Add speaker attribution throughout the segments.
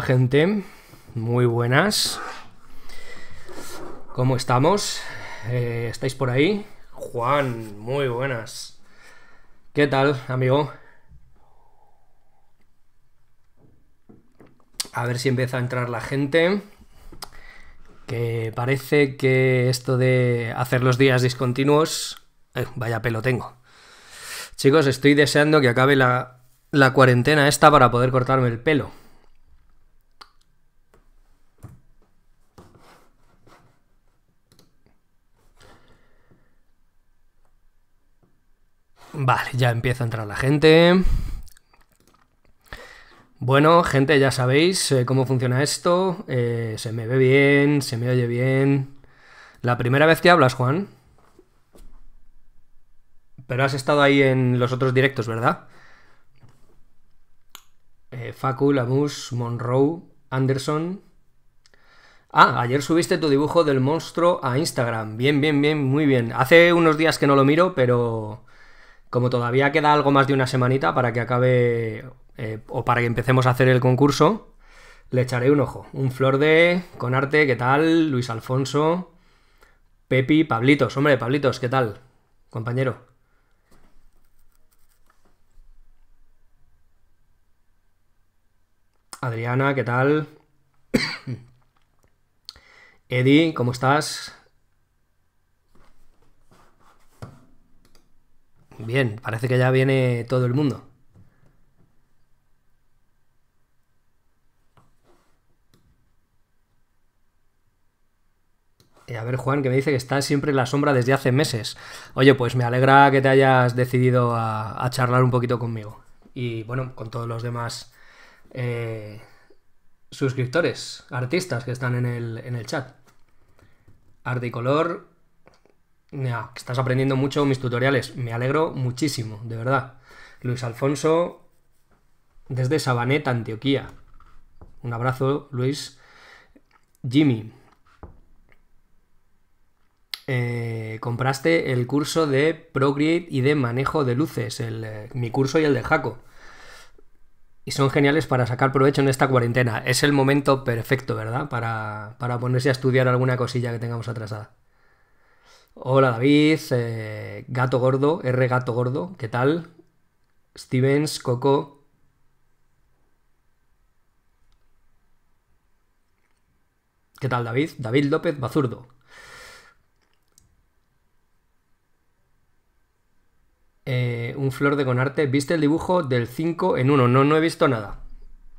Speaker 1: gente, muy buenas. ¿Cómo estamos? Eh, ¿Estáis por ahí? Juan, muy buenas. ¿Qué tal, amigo? A ver si empieza a entrar la gente. Que parece que esto de hacer los días discontinuos... Eh, vaya pelo tengo. Chicos, estoy deseando que acabe la, la cuarentena esta para poder cortarme el pelo. Vale, ya empieza a entrar la gente. Bueno, gente, ya sabéis eh, cómo funciona esto. Eh, se me ve bien, se me oye bien. La primera vez que hablas, Juan. Pero has estado ahí en los otros directos, ¿verdad? Eh, Facu, Lamus, Monroe, Anderson. Ah, ayer subiste tu dibujo del monstruo a Instagram. Bien, bien, bien, muy bien. Hace unos días que no lo miro, pero como todavía queda algo más de una semanita para que acabe eh, o para que empecemos a hacer el concurso, le echaré un ojo. Un flor de con arte, ¿qué tal? Luis Alfonso, Pepi, Pablitos, hombre, Pablitos, ¿qué tal? Compañero. Adriana, ¿qué tal? Eddie, ¿cómo estás? Bien, parece que ya viene todo el mundo. Eh, a ver, Juan, que me dice que está siempre en la sombra desde hace meses. Oye, pues me alegra que te hayas decidido a, charlar un poquito conmigo. Y bueno, con todos los demás eh, suscriptores, artistas que están en el, en el chat. Arte y color, estás aprendiendo mucho mis tutoriales. Me alegro muchísimo, de verdad. Luis Alfonso, desde Sabanet, Antioquía. Un abrazo, Luis. Jimmy. Eh, compraste el curso de Procreate y de manejo de luces, eh, mi curso y el de Jaco. Y son geniales para sacar provecho en esta cuarentena. Es el momento perfecto, ¿verdad? Para, para ponerse a estudiar alguna cosilla que tengamos atrasada. Hola David, eh, Gato Gordo, R Gato Gordo, ¿qué tal? Stevens, Coco. ¿Qué tal David? David López Bazurdo. Eh, un flor de Conarte. ¿Viste el dibujo del 5 en 1? No, no he visto nada.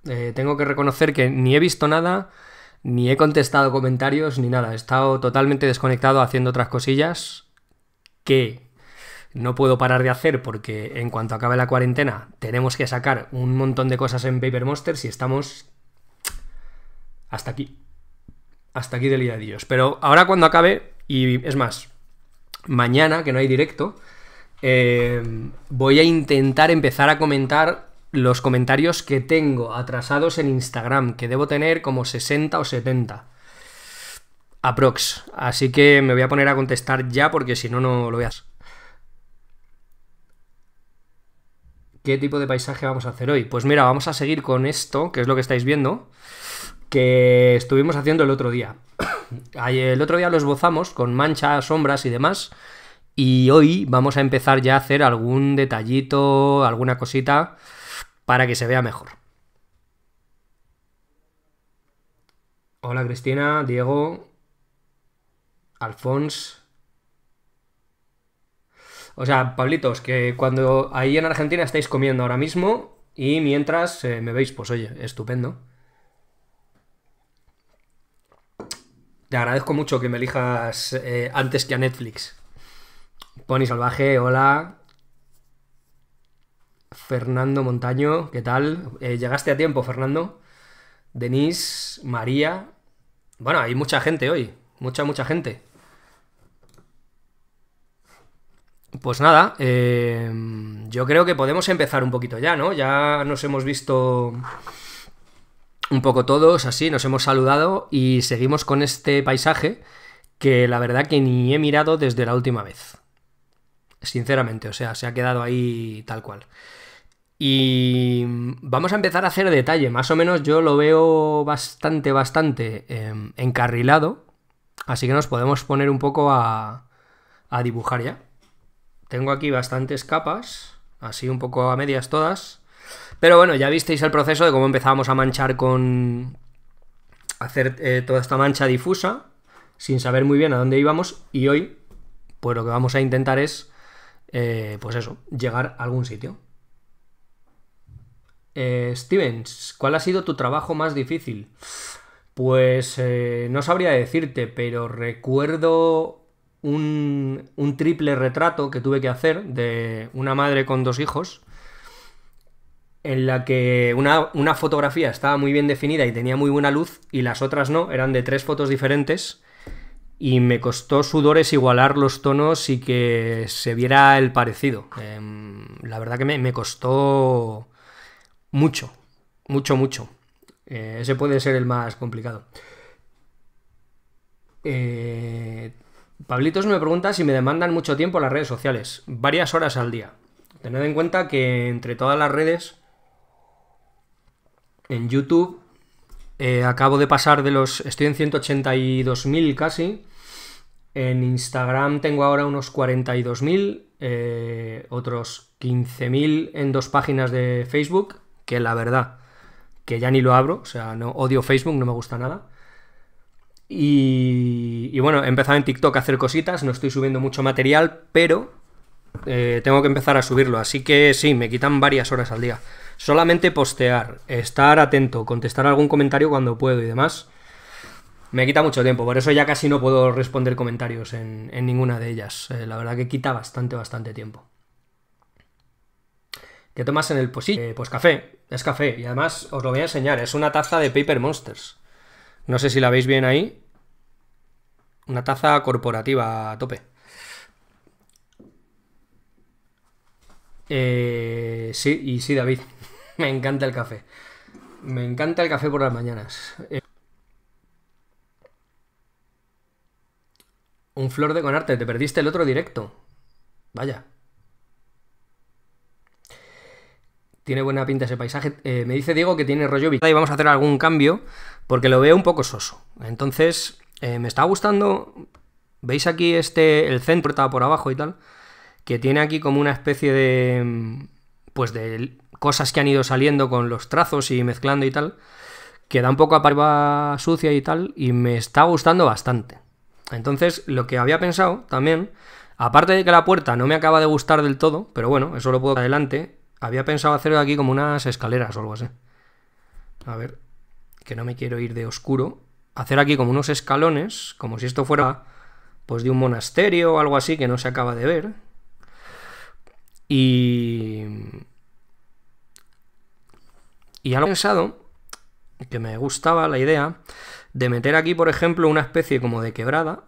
Speaker 1: Eh, tengo que reconocer que ni he visto nada ni he contestado comentarios ni nada. He estado totalmente desconectado haciendo otras cosillas que no puedo parar de hacer porque en cuanto acabe la cuarentena tenemos que sacar un montón de cosas en Paper Monsters y estamos hasta aquí. Hasta aquí del día de Dios. Pero ahora cuando acabe, y es más, mañana que no hay directo, eh, voy a intentar empezar a comentar los comentarios que tengo atrasados en Instagram, que debo tener como 60 o 70. Aprox. Así que me voy a poner a contestar ya porque si no, no lo veas. ¿Qué tipo de paisaje vamos a hacer hoy? Pues mira, vamos a seguir con esto, que es lo que estáis viendo, que estuvimos haciendo el otro día. el otro día lo esbozamos con manchas, sombras y demás. Y hoy vamos a empezar ya a hacer algún detallito, alguna cosita para que se vea mejor. Hola Cristina, Diego, Alfons. O sea, Pablitos, que cuando ahí en Argentina estáis comiendo ahora mismo y mientras eh, me veis, pues oye, estupendo. Te agradezco mucho que me elijas eh, antes que a Netflix. Pony Salvaje, hola. Fernando Montaño, ¿qué tal? Eh, llegaste a tiempo, Fernando. Denise, María. Bueno, hay mucha gente hoy. Mucha, mucha gente. Pues nada, em, yo creo que podemos empezar un poquito ya, ¿no? Ya nos hemos visto un poco todos, así, nos hemos saludado y seguimos con este paisaje que la verdad que ni he mirado desde la última vez. Sinceramente, o sea, se ha quedado ahí tal cual. Y vamos a empezar a hacer detalle. Más o menos yo lo veo bastante, bastante em, encarrilado. Así que nos podemos poner un poco a, a dibujar ya. Tengo aquí bastantes capas, así un poco a medias todas. Pero bueno, ya visteis el proceso de cómo empezábamos a manchar con... hacer eh, toda esta mancha difusa, sin saber muy bien a dónde íbamos. Y hoy, pues lo que vamos a intentar es, eh, pues eso, llegar a algún sitio. Eh, Stevens, ¿cuál ha sido tu trabajo más difícil? Pues eh, no sabría decirte, pero recuerdo un, triple retrato que tuve que hacer de una madre con dos hijos, en la que una, fotografía estaba muy bien definida y tenía muy buena luz y las otras no, eran de tres fotos diferentes. Y me costó sudores igualar los tonos y que se viera el parecido. Em, la verdad que me costó mucho, mucho, mucho. Eh, ese puede ser el más complicado. Eh, Pablitos me pregunta si me demandan mucho tiempo las redes sociales, varias horas al día. Tened en cuenta que entre todas las redes, en YouTube, eh, acabo de pasar de los... Estoy en 182.000 casi. En Instagram tengo ahora unos 42.000, otros 15.000 en dos páginas de Facebook que la verdad, que ya ni lo abro, o sea, no odio Facebook, no me gusta nada. Y, bueno, he empezado en TikTok a hacer cositas, no estoy subiendo mucho material, pero eh, tengo que empezar a subirlo, así que sí, me quitan varias horas al día. Solamente postear, estar atento, contestar algún comentario cuando puedo y demás. Me quita mucho tiempo, por eso ya casi no puedo responder comentarios en, ninguna de ellas. Eh, la verdad que quita bastante, bastante tiempo. ¿Qué tomas en el posillo? Eh, pues café. Es café, y además os lo voy a enseñar. Es una taza de Paper Monsters. No sé si la veis bien ahí. Una taza corporativa a tope. Eh, sí, y sí, David. Me encanta el café. Me encanta el café por las mañanas. Eh, un flor de con arte. Te perdiste el otro directo. Vaya. tiene buena pinta ese paisaje. Eh, me dice Diego que tiene rollo y vamos a hacer algún cambio porque lo veo un poco soso. Entonces, eh, me está gustando. ¿Veis aquí este, el centro está por abajo y tal? Que tiene aquí como una especie de. Mm, pues de cosas que han ido saliendo con los trazos y mezclando y tal. Que da un poco a parva sucia y tal. Y me está gustando bastante. Entonces, lo que había pensado también. Aparte de que la puerta no me acaba de gustar del todo, pero bueno, eso lo puedo adelante. Había pensado hacer aquí como unas escaleras o algo así. A ver, que no me quiero ir de oscuro. Hacer aquí como unos escalones, como si esto fuera pues de un monasterio o algo así que no se acaba de ver. Y... Y algo pensado, que me gustaba la idea de meter aquí, por ejemplo, una especie como de quebrada.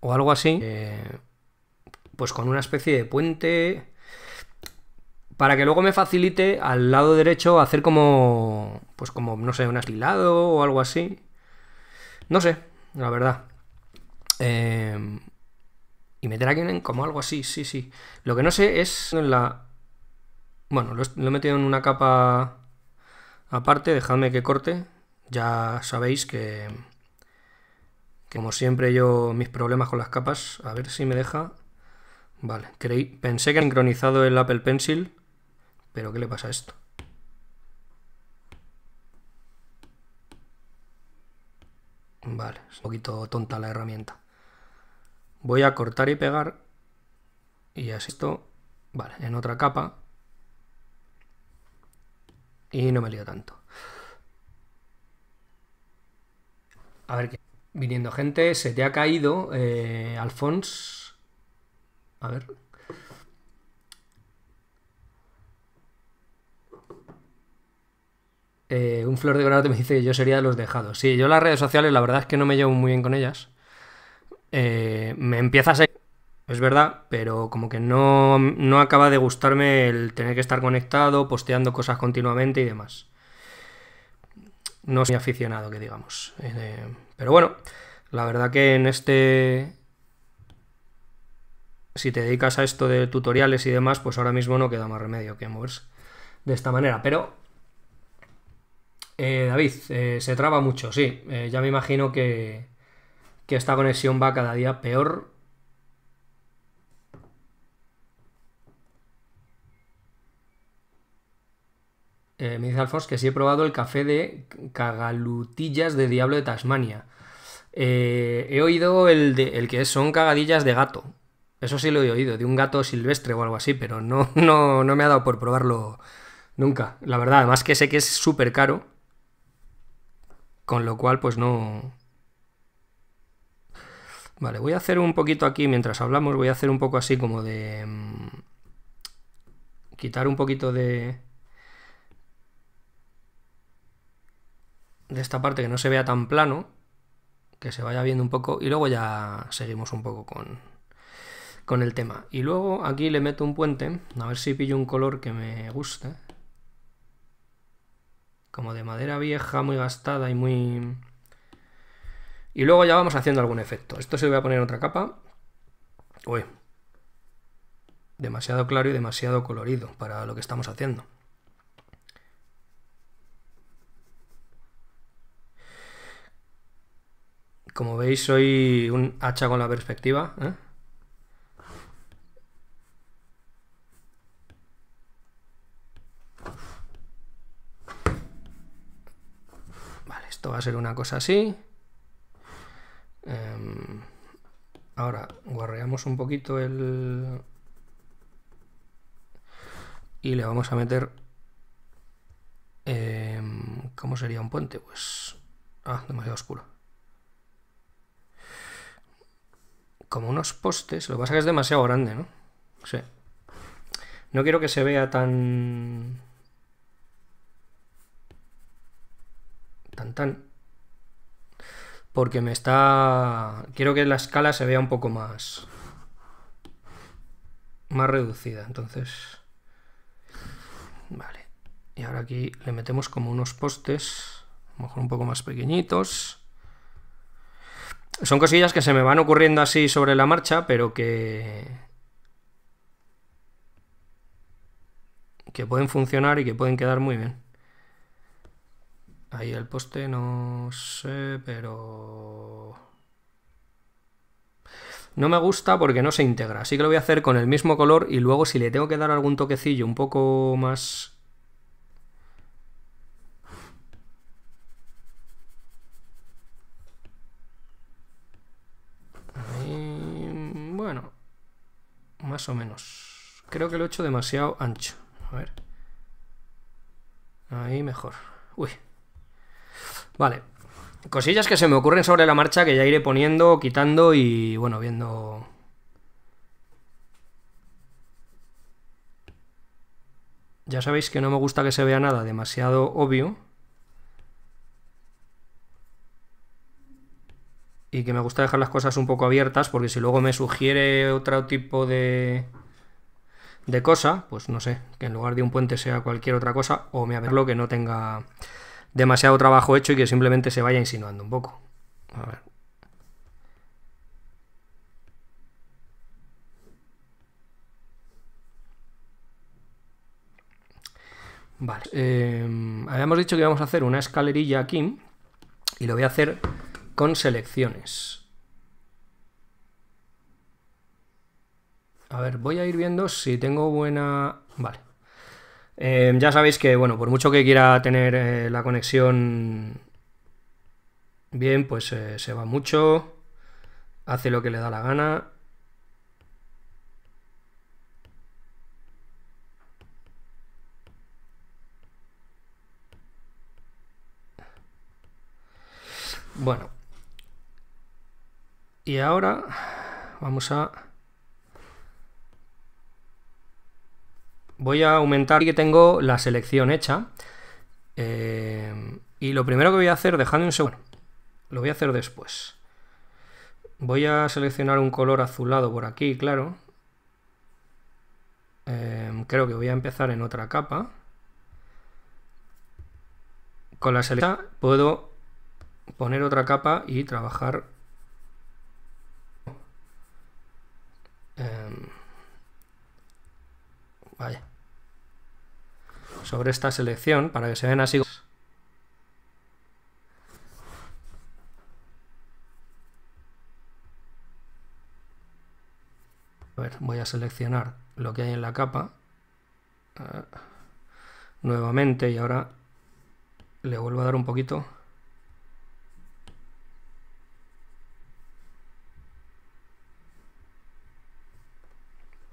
Speaker 1: O algo así. Eh, pues con una especie de puente para que luego me facilite al lado derecho hacer como, pues como, no sé, un asilado o algo así. No sé, la verdad. Em, y meter aquí en como algo así, sí, sí. Lo que no sé es la... Bueno, lo he, metido en una capa aparte, dejadme que corte. Ya sabéis que como siempre yo mis problemas con las capas, a ver si me deja... Vale, creí, pensé que ha sincronizado el Apple Pencil, pero ¿qué le pasa a esto? Vale, es un poquito tonta la herramienta. Voy a cortar y pegar. Y así esto, vale, en otra capa. Y no me lío tanto. A ver, viniendo gente, se te ha caído, eh, a ver. Eh, un flor de granate me dice que yo sería de los dejados. Sí, yo las redes sociales la verdad es que no me llevo muy bien con ellas. Eh, me empieza a ser... Es verdad, pero como que no, acaba de gustarme el tener que estar conectado, posteando cosas continuamente y demás. No soy aficionado, que digamos. Eh, pero bueno, la verdad que en este, si te dedicas a esto de tutoriales y demás, pues ahora mismo no queda más remedio que moverse de esta manera. Pero, eh, David, eh, se traba mucho, sí. Eh, ya me imagino que, que esta conexión va cada día peor. me dice Alfons que sí he probado el café de cagalutillas de Diablo de Tasmania. he oído el, de, el que son cagadillas de gato. Eso sí lo he oído, de un gato silvestre o algo así, pero no, no, no me ha dado por probarlo nunca. La verdad, además que sé que es súper caro. Con lo cual, pues no. Vale, voy a hacer un poquito aquí mientras hablamos, voy a hacer un poco así como de. Mm, quitar un poquito de. De esta parte que no se vea tan plano. Que se vaya viendo un poco. Y luego ya seguimos un poco con, con el tema. Y luego aquí le meto un puente, a ver si pillo un color que me guste. Como de madera vieja, muy gastada y muy... Y luego ya vamos haciendo algún efecto. Esto se lo voy a poner otra capa. Uy. Demasiado claro y demasiado colorido para lo que estamos haciendo. Como veis, soy un hacha con la perspectiva. ¿eh? Esto va a ser una cosa así. Em, ahora, guarreamos un poquito el... Y le vamos a meter... Em, ¿Cómo sería un puente? Pues... Ah, demasiado oscuro. Como unos postes. Lo que pasa es que es demasiado grande, ¿no? Sí. No quiero que se vea tan tan Porque me está... Quiero que la escala se vea un poco más... Más reducida, entonces... Vale. Y ahora aquí le metemos como unos postes, a lo mejor un poco más pequeñitos. Son cosillas que se me van ocurriendo así sobre la marcha, pero que... que pueden funcionar y que pueden quedar muy bien. Ahí el poste no sé, pero... No me gusta porque no se integra. Así que lo voy a hacer con el mismo color y luego si le tengo que dar algún toquecillo un poco más... Ahí... Bueno, más o menos. Creo que lo he hecho demasiado ancho. A ver. Ahí mejor. Uy, Vale. Cosillas que se me ocurren sobre la marcha que ya iré poniendo, quitando y bueno, viendo. Ya sabéis que no me gusta que se vea nada demasiado obvio. Y que me gusta dejar las cosas un poco abiertas porque si luego me sugiere otro tipo de de cosa, pues no sé, que en lugar de un puente sea cualquier otra cosa o me averlo que no tenga demasiado trabajo hecho y que simplemente se vaya insinuando un poco. Vale, em, habíamos dicho que íbamos a hacer una escalerilla aquí y lo voy a hacer con selecciones. A ver, voy a ir viendo si tengo buena... Vale. Em, ya sabéis que, bueno, por mucho que quiera tener eh, la conexión bien, pues eh, se va mucho, hace lo que le da la gana. Bueno. Y ahora vamos a voy a aumentar que tengo la selección hecha. Eh, y lo primero que voy a hacer, dejando un segundo, lo voy a hacer después. Voy a seleccionar un color azulado por aquí, claro. Em, creo que voy a empezar en otra capa. Con la selección puedo poner otra capa y trabajar. Em, vaya sobre esta selección para que se vean así. A ver, voy a seleccionar lo que hay en la capa eh, nuevamente y ahora le vuelvo a dar un poquito.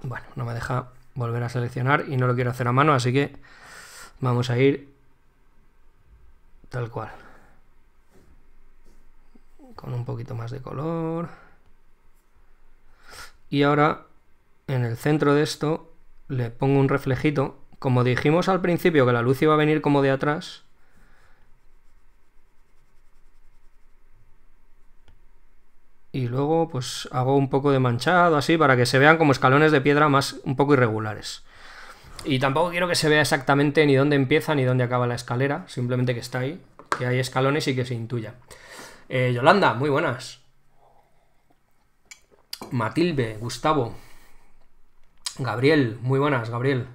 Speaker 1: Bueno, no me deja volver a seleccionar y no lo quiero hacer a mano, así que Vamos a ir tal cual. Con un poquito más de color. Y ahora en el centro de esto le pongo un reflejito. Como dijimos al principio que la luz iba a venir como de atrás, y luego pues hago un poco de manchado así para que se vean como escalones de piedra más un poco irregulares. Y tampoco quiero que se vea exactamente ni dónde empieza ni dónde acaba la escalera, simplemente que está ahí, que hay escalones y que se intuya. Eh, Yolanda, muy buenas. Matilde, Gustavo. Gabriel, muy buenas, Gabriel.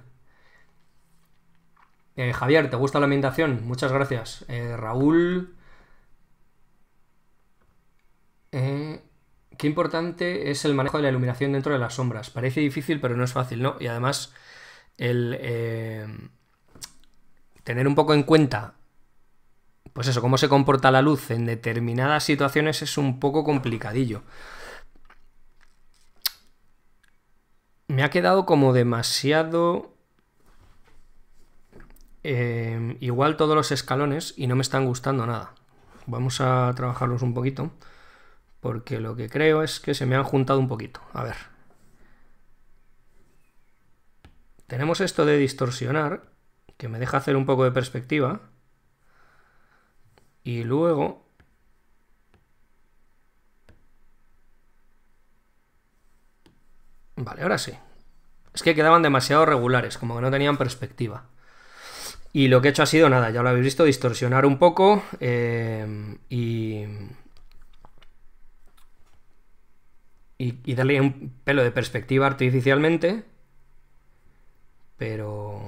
Speaker 1: Eh, Javier, ¿te gusta la ambientación? Muchas gracias. Eh, Raúl. qué importante es el manejo de la iluminación dentro de las sombras. Parece difícil, pero no es fácil, ¿no? Y además, el eh, tener un poco en cuenta, pues eso, cómo se comporta la luz en determinadas situaciones es un poco complicadillo. Me ha quedado como demasiado... Eh, igual todos los escalones y no me están gustando nada. Vamos a trabajarlos un poquito porque lo que creo es que se me han juntado un poquito. A ver. tenemos esto de distorsionar, que me deja hacer un poco de perspectiva. Y luego... Vale, ahora sí. Es que quedaban demasiado regulares, como que no tenían perspectiva. Y lo que he hecho ha sido nada, ya lo habéis visto, distorsionar un poco eh, y, y darle un pelo de perspectiva artificialmente pero...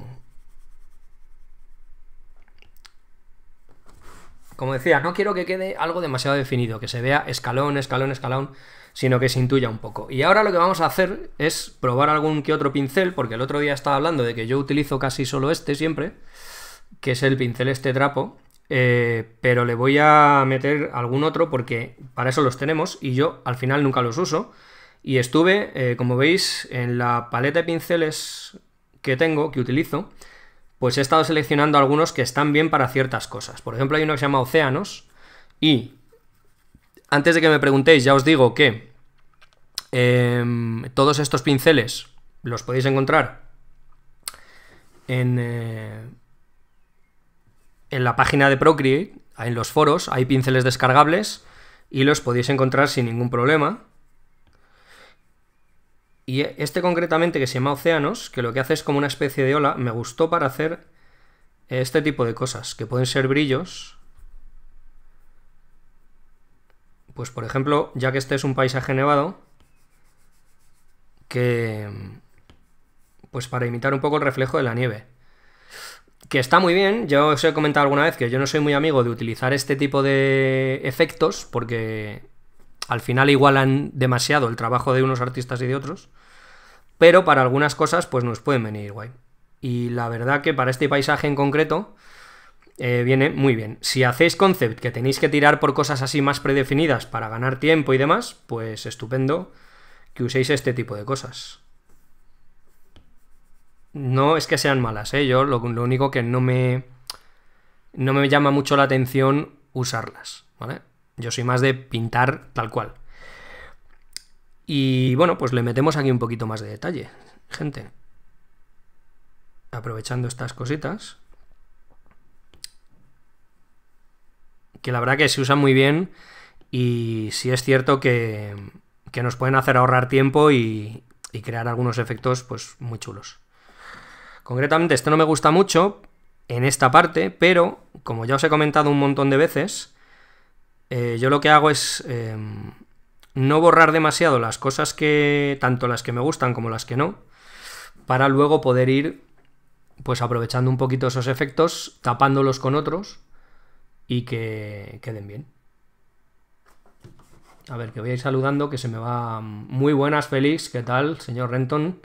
Speaker 1: Como decía, no quiero que quede algo demasiado definido, que se vea escalón, escalón, escalón, sino que se intuya un poco. Y ahora lo que vamos a hacer es probar algún que otro pincel, porque el otro día estaba hablando de que yo utilizo casi solo este siempre, que es el pincel este trapo, eh, pero le voy a meter algún otro porque para eso los tenemos y yo al final nunca los uso. Y estuve, eh, como veis, en la paleta de pinceles que tengo, que utilizo, pues he estado seleccionando algunos que están bien para ciertas cosas. Por ejemplo, hay uno que se llama Océanos y antes de que me preguntéis, ya os digo que em, todos estos pinceles los podéis encontrar en, eh, en la página de Procreate, en los foros, hay pinceles descargables y los podéis encontrar sin ningún problema. Y este concretamente que se llama Océanos, que lo que hace es como una especie de ola, me gustó para hacer eh, este tipo de cosas, que pueden ser brillos. Pues por ejemplo, ya que este es un paisaje nevado, que... Pues para imitar un poco el reflejo de la nieve. Que está muy bien, yo os he comentado alguna vez que yo no soy muy amigo de utilizar este tipo de efectos, porque al final igualan demasiado el trabajo de unos artistas y de otros, pero para algunas cosas pues nos pueden venir guay. Y la verdad que para este paisaje en concreto eh, viene muy bien. Si hacéis concept que tenéis que tirar por cosas así más predefinidas para ganar tiempo y demás, pues estupendo que uséis este tipo de cosas. No es que sean malas, ¿eh? Yo lo, lo único que no me... No me llama mucho la atención usarlas, ¿vale? Yo soy más de pintar tal cual. Y bueno, pues le metemos aquí un poquito más de detalle, gente. Aprovechando estas cositas. Que la verdad que se usan muy bien y sí es cierto que, que nos pueden hacer ahorrar tiempo y, y crear algunos efectos pues muy chulos. Concretamente este no me gusta mucho en esta parte, pero como ya os he comentado un montón de veces, eh, yo lo que hago es em, no borrar demasiado las cosas que, tanto las que me gustan como las que no, para luego poder ir, pues aprovechando un poquito esos efectos, tapándolos con otros y que queden bien. A ver, que voy a ir saludando, que se me va... Mm, muy buenas, Félix, ¿qué tal, señor Renton?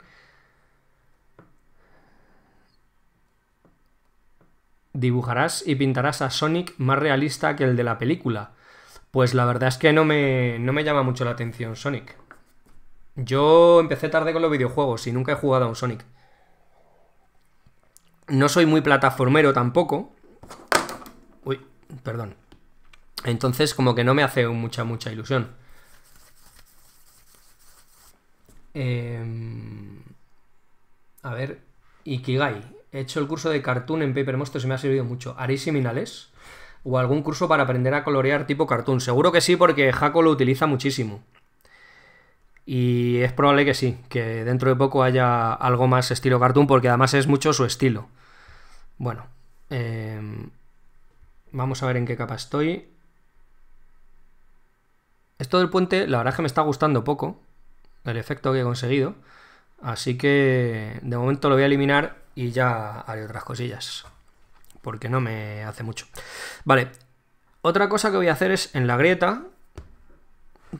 Speaker 1: Dibujarás y pintarás a Sonic más realista que el de la película. Pues la verdad es que no me, llama mucho la atención Sonic. Yo empecé tarde con los videojuegos y nunca he jugado a un Sonic. No soy muy plataformero tampoco. Uy, perdón. Entonces como que no me hace mucha, mucha ilusión. Em, a ver, Ikigai. He hecho el curso de cartoon en Paper Monster y me ha servido mucho. ¿Haréis seminales o algún curso para aprender a colorear tipo cartoon. Seguro que sí, porque Jaco lo utiliza muchísimo. Y es probable que sí, que dentro de poco haya algo más estilo cartoon, porque además es mucho su estilo. Bueno, em, vamos a ver en qué capa estoy. Esto del puente, la verdad es que me está gustando poco, el efecto que he conseguido. Así que de momento lo voy a eliminar y ya haré otras cosillas porque no me hace mucho. Vale, otra cosa que voy a hacer es en la grieta,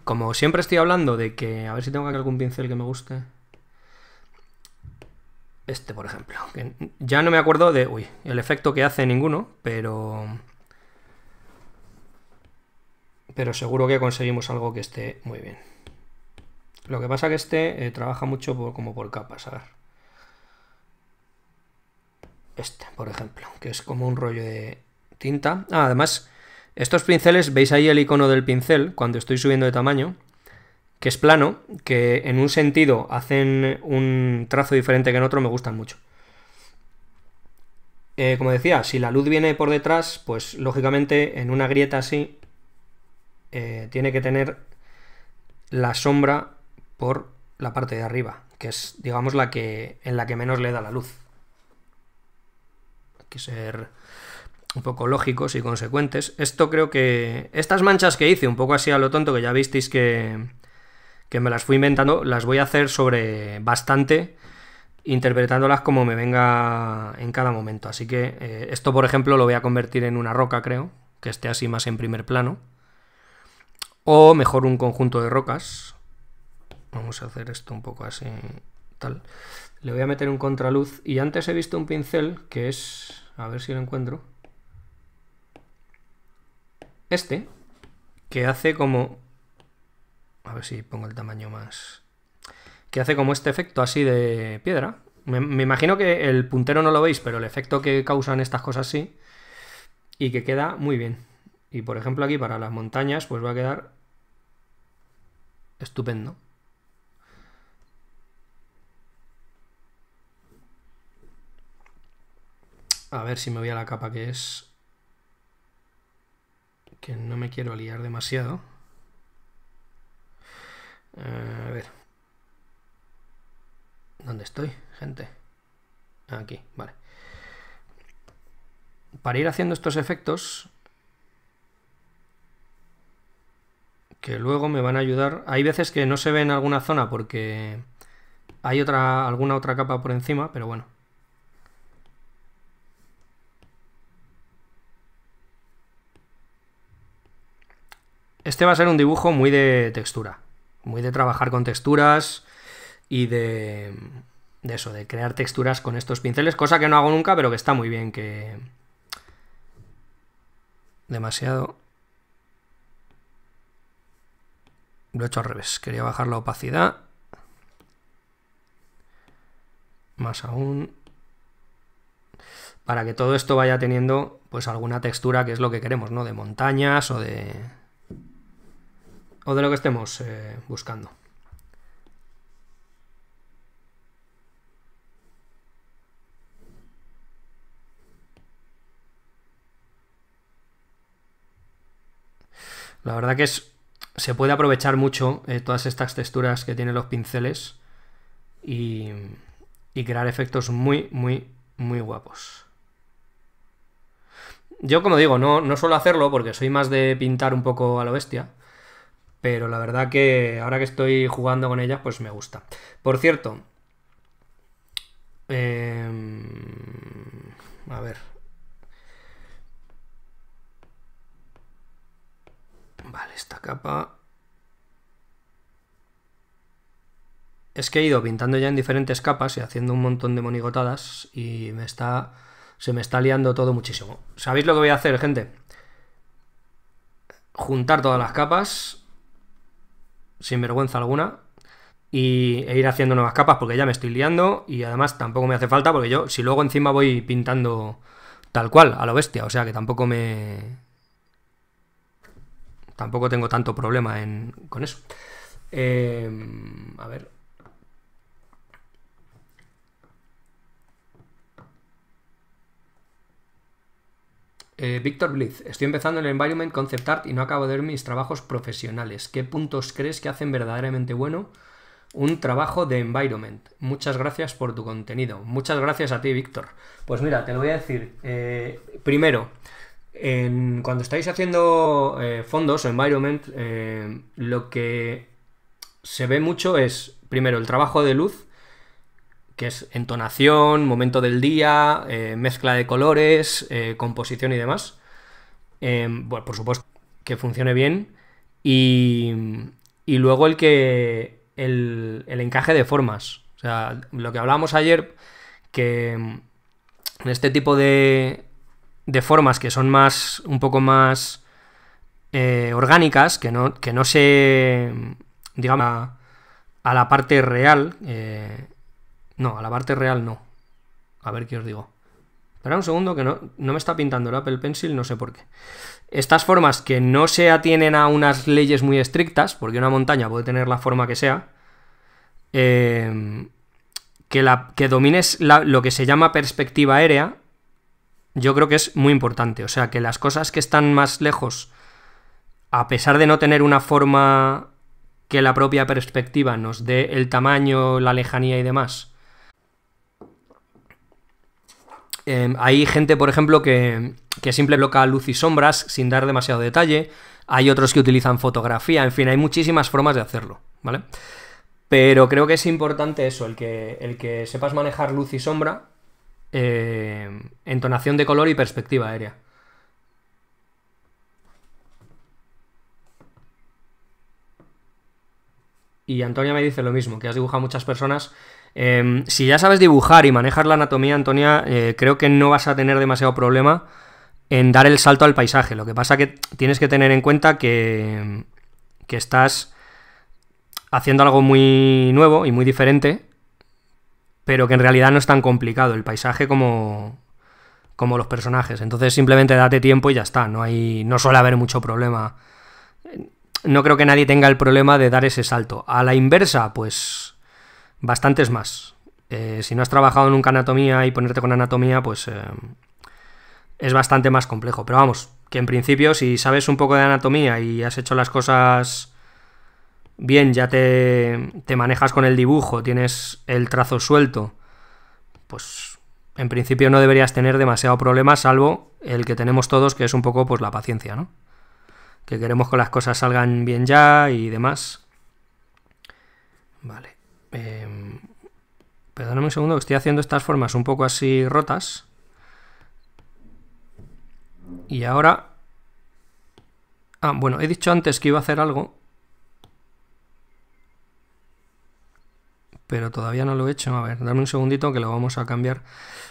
Speaker 1: como siempre estoy hablando de que, a ver si tengo aquí algún pincel que me guste. Este, por ejemplo, ya no me acuerdo de, uy, el efecto que hace ninguno, pero... Pero seguro que conseguimos algo que esté muy bien. Lo que pasa que este eh, trabaja mucho como por capas, a ver este, por ejemplo, que es como un rollo de tinta. Ah, además, estos pinceles, veis ahí el icono del pincel cuando estoy subiendo de tamaño, que es plano, que en un sentido hacen un trazo diferente que en otro, me gustan mucho. Eh, como decía, si la luz viene por detrás, pues lógicamente en una grieta así eh, tiene que tener la sombra por la parte de arriba, que es, digamos, la que en la que menos le da la luz que ser un poco lógicos y consecuentes. Esto creo que. Estas manchas que hice, un poco así a lo tonto, que ya visteis que, me las fui inventando, las voy a hacer sobre bastante, interpretándolas como me venga en cada momento. Así que eh, esto, por ejemplo, lo voy a convertir en una roca, creo, que esté así más en primer plano. O mejor un conjunto de rocas. Vamos a hacer esto un poco así. Tal. Le voy a meter un contraluz. Y antes he visto un pincel que es a ver si lo encuentro, este, que hace como... A ver si pongo el tamaño más... Que hace como este efecto así de piedra. Me, imagino que el puntero no lo veis, pero el efecto que causan estas cosas sí. Y que queda muy bien. Y por ejemplo aquí para las montañas, pues va a quedar estupendo. A ver si me voy a la capa que es. Que no me quiero liar demasiado. Eh, a ver. ¿Dónde estoy, gente? Aquí, vale. Para ir haciendo estos efectos, que luego me van a ayudar. Hay veces que no se ve en alguna zona porque hay otra, alguna otra capa por encima, pero bueno. Este va a ser un dibujo muy de textura, muy de trabajar con texturas y de, de eso, de crear texturas con estos pinceles, cosa que no hago nunca, pero que está muy bien que... Demasiado. Lo he hecho al revés, quería bajar la opacidad. Más aún. Para que todo esto vaya teniendo pues alguna textura que es lo que queremos, ¿no? De montañas o de o de lo que estemos eh, buscando. La verdad que es, se puede aprovechar mucho eh, todas estas texturas que tienen los pinceles y, crear efectos muy, muy, muy guapos. Yo, como digo, no, no, suelo hacerlo porque soy más de pintar un poco a lo bestia pero la verdad que ahora que estoy jugando con ellas, pues me gusta. Por cierto, em, a ver. Vale, esta capa... Es que he ido pintando ya en diferentes capas y haciendo un montón de monigotadas y me está... Se me está liando todo muchísimo. ¿Sabéis lo que voy a hacer, gente? Juntar todas las capas sin vergüenza alguna, y, e ir haciendo nuevas capas porque ya me estoy liando y además tampoco me hace falta porque yo si luego encima voy pintando tal cual a lo bestia, o sea que tampoco me... Tampoco tengo tanto problema en... con eso. Eh, a ver, Eh, Víctor Blitz, estoy empezando en el Environment Concept Art y no acabo de ver mis trabajos profesionales. ¿Qué puntos crees que hacen verdaderamente bueno un trabajo de Environment? Muchas gracias por tu contenido. Muchas gracias a ti, Víctor. Pues mira, te lo voy a decir. Eh, primero, cuando estáis haciendo eh, fondos o Environment, lo que se ve mucho es, primero, el trabajo de luz que es entonación, momento del día, eh, mezcla de colores, eh, composición y demás. Em, por supuesto que funcione bien. Y, luego el que. El, encaje de formas. O sea, lo que hablábamos ayer, que en mm, este tipo de, de formas que son más. un poco más. Eh, orgánicas, que no, que no se. digamos. a, la parte real. No, a la parte real no. A ver qué os digo. Espera un segundo que no, no, me está pintando el Apple Pencil, no sé por qué. Estas formas que no se atienen a unas leyes muy estrictas, porque una montaña puede tener la forma que sea, eh, que, la, que domines lo que se llama perspectiva aérea, yo creo que es muy importante. O sea, que las cosas que están más lejos, a pesar de no tener una forma que la propia perspectiva nos dé el tamaño, la lejanía y demás, Em, hay gente, por ejemplo, que, que simple bloca luz y sombras sin dar demasiado detalle. Hay otros que utilizan fotografía. En fin, hay muchísimas formas de hacerlo, ¿vale? Pero creo que es importante eso, el que, el que sepas manejar luz y sombra, em, entonación de color y perspectiva aérea. Y Antonia me dice lo mismo, que has dibujado muchas personas Em, si ya sabes dibujar y manejar la anatomía, Antonia, eh, creo que no vas a tener demasiado problema en dar el salto al paisaje. Lo que pasa que tienes que tener en cuenta que, que estás haciendo algo muy nuevo y muy diferente, pero que en realidad no es tan complicado el paisaje como, como los personajes. Entonces simplemente date tiempo y ya está. No, hay, no suele haber mucho problema. No creo que nadie tenga el problema de dar ese salto. A la inversa, pues bastantes más. Eh, si no has trabajado nunca anatomía y ponerte con anatomía, pues eh, es bastante más complejo. Pero vamos, que en principio si sabes un poco de anatomía y has hecho las cosas bien, ya te, manejas con el dibujo, tienes el trazo suelto, pues en principio no deberías tener demasiado problema, salvo el que tenemos todos, que es un poco pues la paciencia, ¿no? Que queremos que las cosas salgan bien ya y demás. Vale. Em, perdóname un segundo, estoy haciendo estas formas un poco así rotas. Y ahora... Ah, bueno, he dicho antes que iba a hacer algo. Pero todavía no lo he hecho. A ver, dame un segundito que lo vamos a cambiar.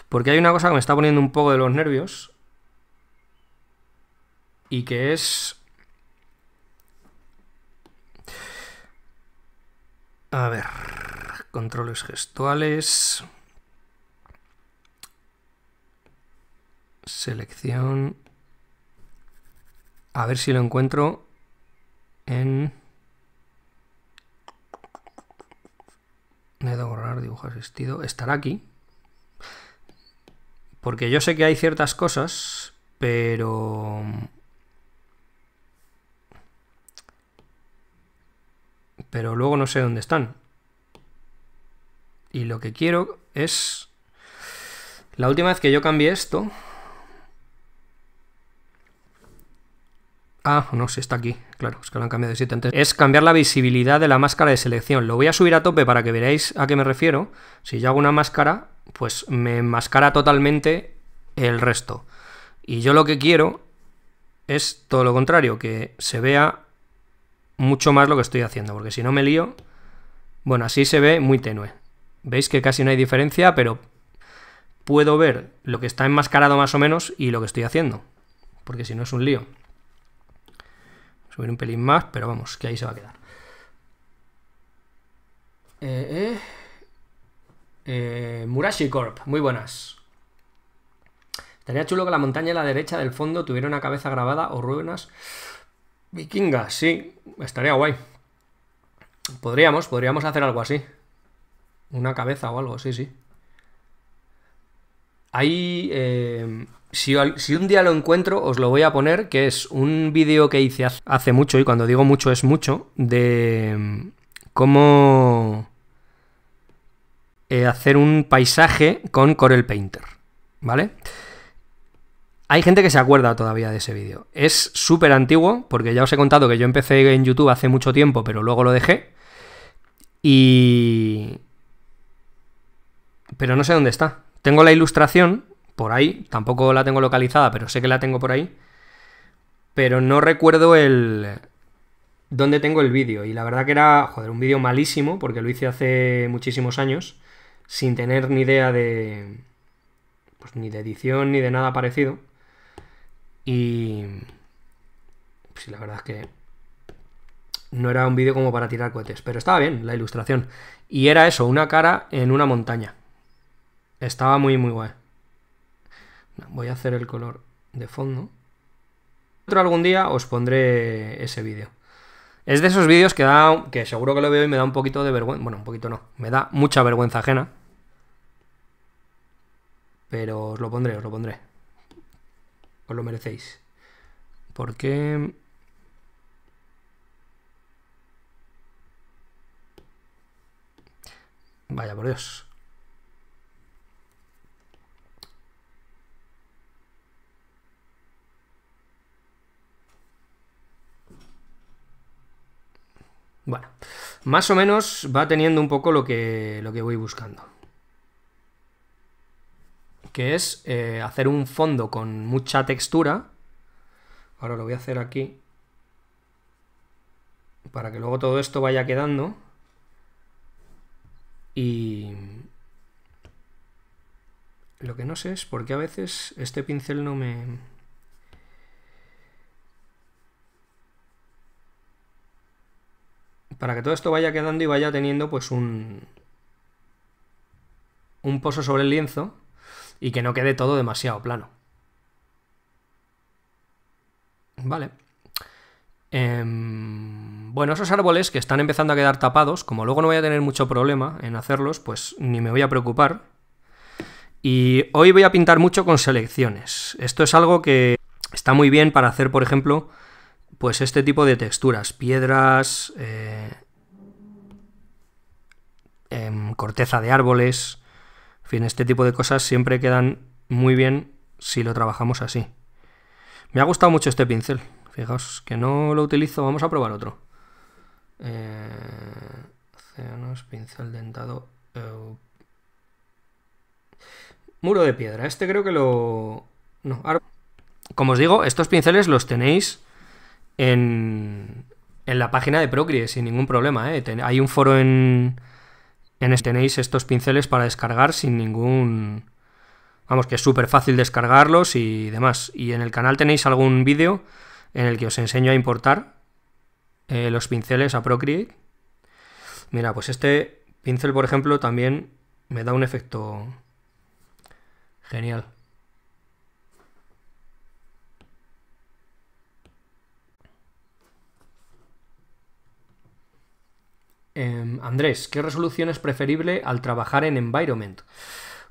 Speaker 1: Porque hay una cosa que me está poniendo un poco de los nervios. Y que es A ver, controles gestuales. Selección. A ver si lo encuentro en... de borrar, dibujo asistido. Estará aquí. Porque yo sé que hay ciertas cosas, pero... pero luego no sé dónde están. Y lo que quiero es... La última vez que yo cambié esto... Ah, no, si está aquí. Claro, es que lo han cambiado de sitio antes. Es cambiar la visibilidad de la máscara de selección. Lo voy a subir a tope para que veáis a qué me refiero. Si yo hago una máscara, pues me enmascara totalmente el resto. Y yo lo que quiero es todo lo contrario, que se vea mucho más lo que estoy haciendo, porque si no me lío... Bueno, así se ve muy tenue. Veis que casi no hay diferencia, pero puedo ver lo que está enmascarado más o menos y lo que estoy haciendo, porque si no es un lío. Subir un pelín más, pero vamos, que ahí se va a quedar. Eh, eh. eh Murashi Corp, muy buenas. Estaría chulo que la montaña a la derecha del fondo tuviera una cabeza grabada o ruinas ¿Vikinga? sí. Estaría guay. Podríamos, podríamos hacer algo así. Una cabeza o algo, sí, sí. Ahí, eh, si, un día lo encuentro, os lo voy a poner, que es un vídeo que hice hace mucho, y cuando digo mucho es mucho, de mm, cómo eh, hacer un paisaje con Corel Painter, ¿vale? vale hay gente que se acuerda todavía de ese vídeo. Es súper antiguo, porque ya os he contado que yo empecé en YouTube hace mucho tiempo, pero luego lo dejé. Y... Pero no sé dónde está. Tengo la ilustración por ahí, tampoco la tengo localizada, pero sé que la tengo por ahí. Pero no recuerdo el... dónde tengo el vídeo. Y la verdad que era, joder, un vídeo malísimo, porque lo hice hace muchísimos años, sin tener ni idea de... Pues ni de edición ni de nada parecido. Y pues, la verdad es que no era un vídeo como para tirar cohetes, pero estaba bien la ilustración. Y era eso, una cara en una montaña. Estaba muy, muy guay. Voy a hacer el color de fondo. Otro algún día os pondré ese vídeo. Es de esos vídeos que da, que seguro que lo veo y me da un poquito de vergüenza. Bueno, un poquito no, me da mucha vergüenza ajena. Pero os lo pondré, os lo pondré. Os lo merecéis. Porque... Vaya por Dios. Bueno, más o menos va teniendo un poco lo que, lo que voy buscando que es eh, hacer un fondo con mucha textura. Ahora lo voy a hacer aquí para que luego todo esto vaya quedando. Y lo que no sé es por qué a veces este pincel no me... Para que todo esto vaya quedando y vaya teniendo pues un... un pozo sobre el lienzo, y que no quede todo demasiado plano. Vale. Em, bueno, esos árboles que están empezando a quedar tapados, como luego no voy a tener mucho problema en hacerlos, pues ni me voy a preocupar. Y hoy voy a pintar mucho con selecciones. Esto es algo que está muy bien para hacer, por ejemplo, pues este tipo de texturas, piedras, eh, em, corteza de árboles, fin, este tipo de cosas siempre quedan muy bien si lo trabajamos así. Me ha gustado mucho este pincel. Fijaos que no lo utilizo. Vamos a probar otro. Eh, pincel dentado. muro de piedra. Este creo que lo... No, Como os digo, estos pinceles los tenéis en, en la página de Procreate sin ningún problema. Eh, hay un foro en en este tenéis e estos pinceles para descargar sin ningún... Vamos, que es súper fácil descargarlos y demás. Y en el canal tenéis algún vídeo en el que os enseño a importar eh, los pinceles a Procreate. Mira, pues este pincel, por ejemplo, también me da un efecto genial. Em, Andrés, ¿qué resolución es preferible al trabajar en environment?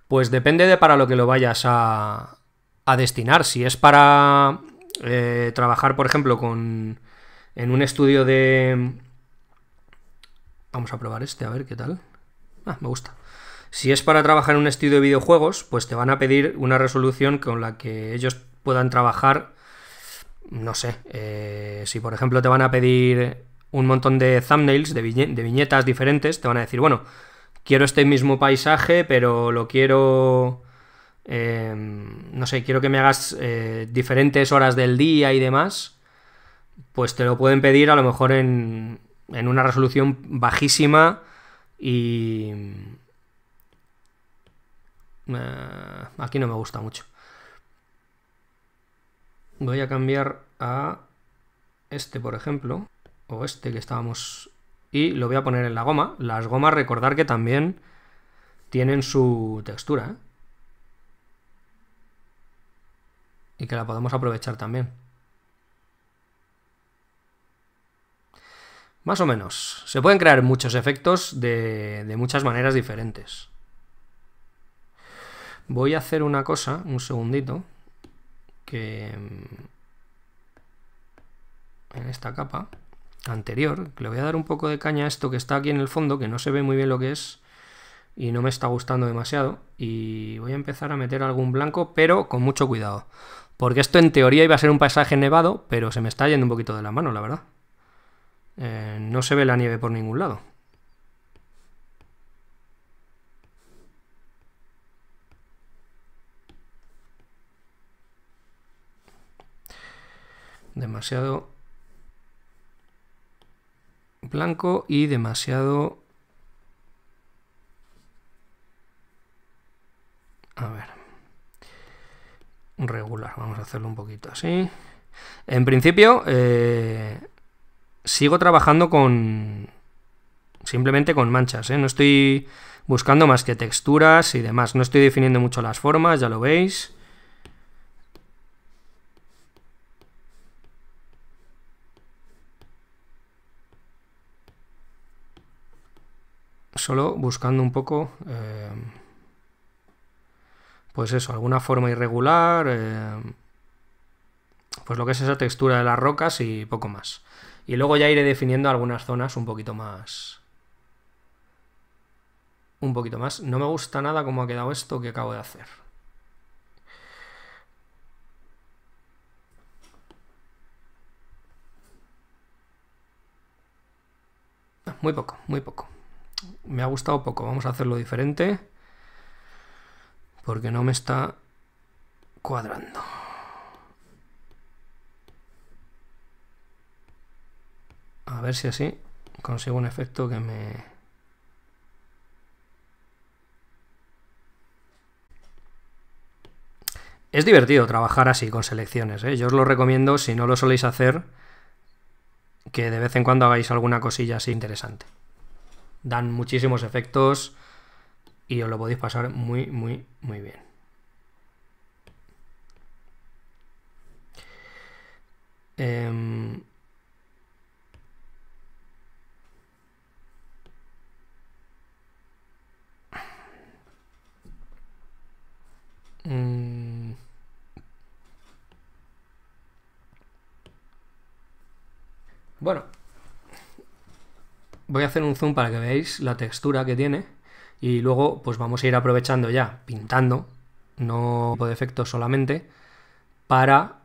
Speaker 1: Pues depende de para lo que lo vayas a, a destinar. Si es para eh, trabajar, por ejemplo, con en un estudio de... Vamos a probar este, a ver qué tal. Ah, me gusta. Si es para trabajar en un estudio de videojuegos, pues te van a pedir una resolución con la que ellos puedan trabajar. No sé, eh, si por ejemplo te van a pedir un montón de thumbnails, de, viñetas diferentes, te van a decir, bueno, quiero este mismo paisaje, pero lo quiero... Eh, no sé, quiero que me hagas eh, diferentes horas del día y demás, pues te lo pueden pedir a lo mejor en, en una resolución bajísima y... Eh, aquí no me gusta mucho. Voy a cambiar a este, por ejemplo o este que estábamos... Y lo voy a poner en la goma. Las gomas, recordar que también tienen su textura. ¿eh? Y que la podemos aprovechar también. Más o menos. Se pueden crear muchos efectos de, de muchas maneras diferentes. Voy a hacer una cosa, un segundito, que mm, en esta capa anterior. Le voy a dar un poco de caña a esto que está aquí en el fondo, que no se ve muy bien lo que es y no me está gustando demasiado. Y voy a empezar a meter algún blanco, pero con mucho cuidado. Porque esto en teoría iba a ser un paisaje nevado, pero se me está yendo un poquito de la mano, la verdad. Eh, no se ve la nieve por ningún lado. Demasiado blanco y demasiado... A ver. Regular, vamos a hacerlo un poquito así. En principio, eh, sigo trabajando con... Simplemente con manchas, ¿eh? No estoy buscando más que texturas y demás. No estoy definiendo mucho las formas, ya lo veis. solo buscando un poco, eh, pues eso, alguna forma irregular, eh, pues lo que es esa textura de las rocas y poco más. Y luego ya iré definiendo algunas zonas un poquito más... Un poquito más. No me gusta nada cómo ha quedado esto que acabo de hacer. Muy poco, muy poco me ha gustado poco, vamos a hacerlo diferente porque no me está cuadrando. A ver si así consigo un efecto que me... Es divertido trabajar así con selecciones, ¿eh? yo os lo recomiendo si no lo soléis hacer, que de vez en cuando hagáis alguna cosilla así interesante. Dan muchísimos efectos y os lo podéis pasar muy, muy, muy bien. Em,
Speaker 2: mm,
Speaker 1: bueno, voy a hacer un zoom para que veáis la textura que tiene y luego pues vamos a ir aprovechando ya, pintando, no por defecto solamente, para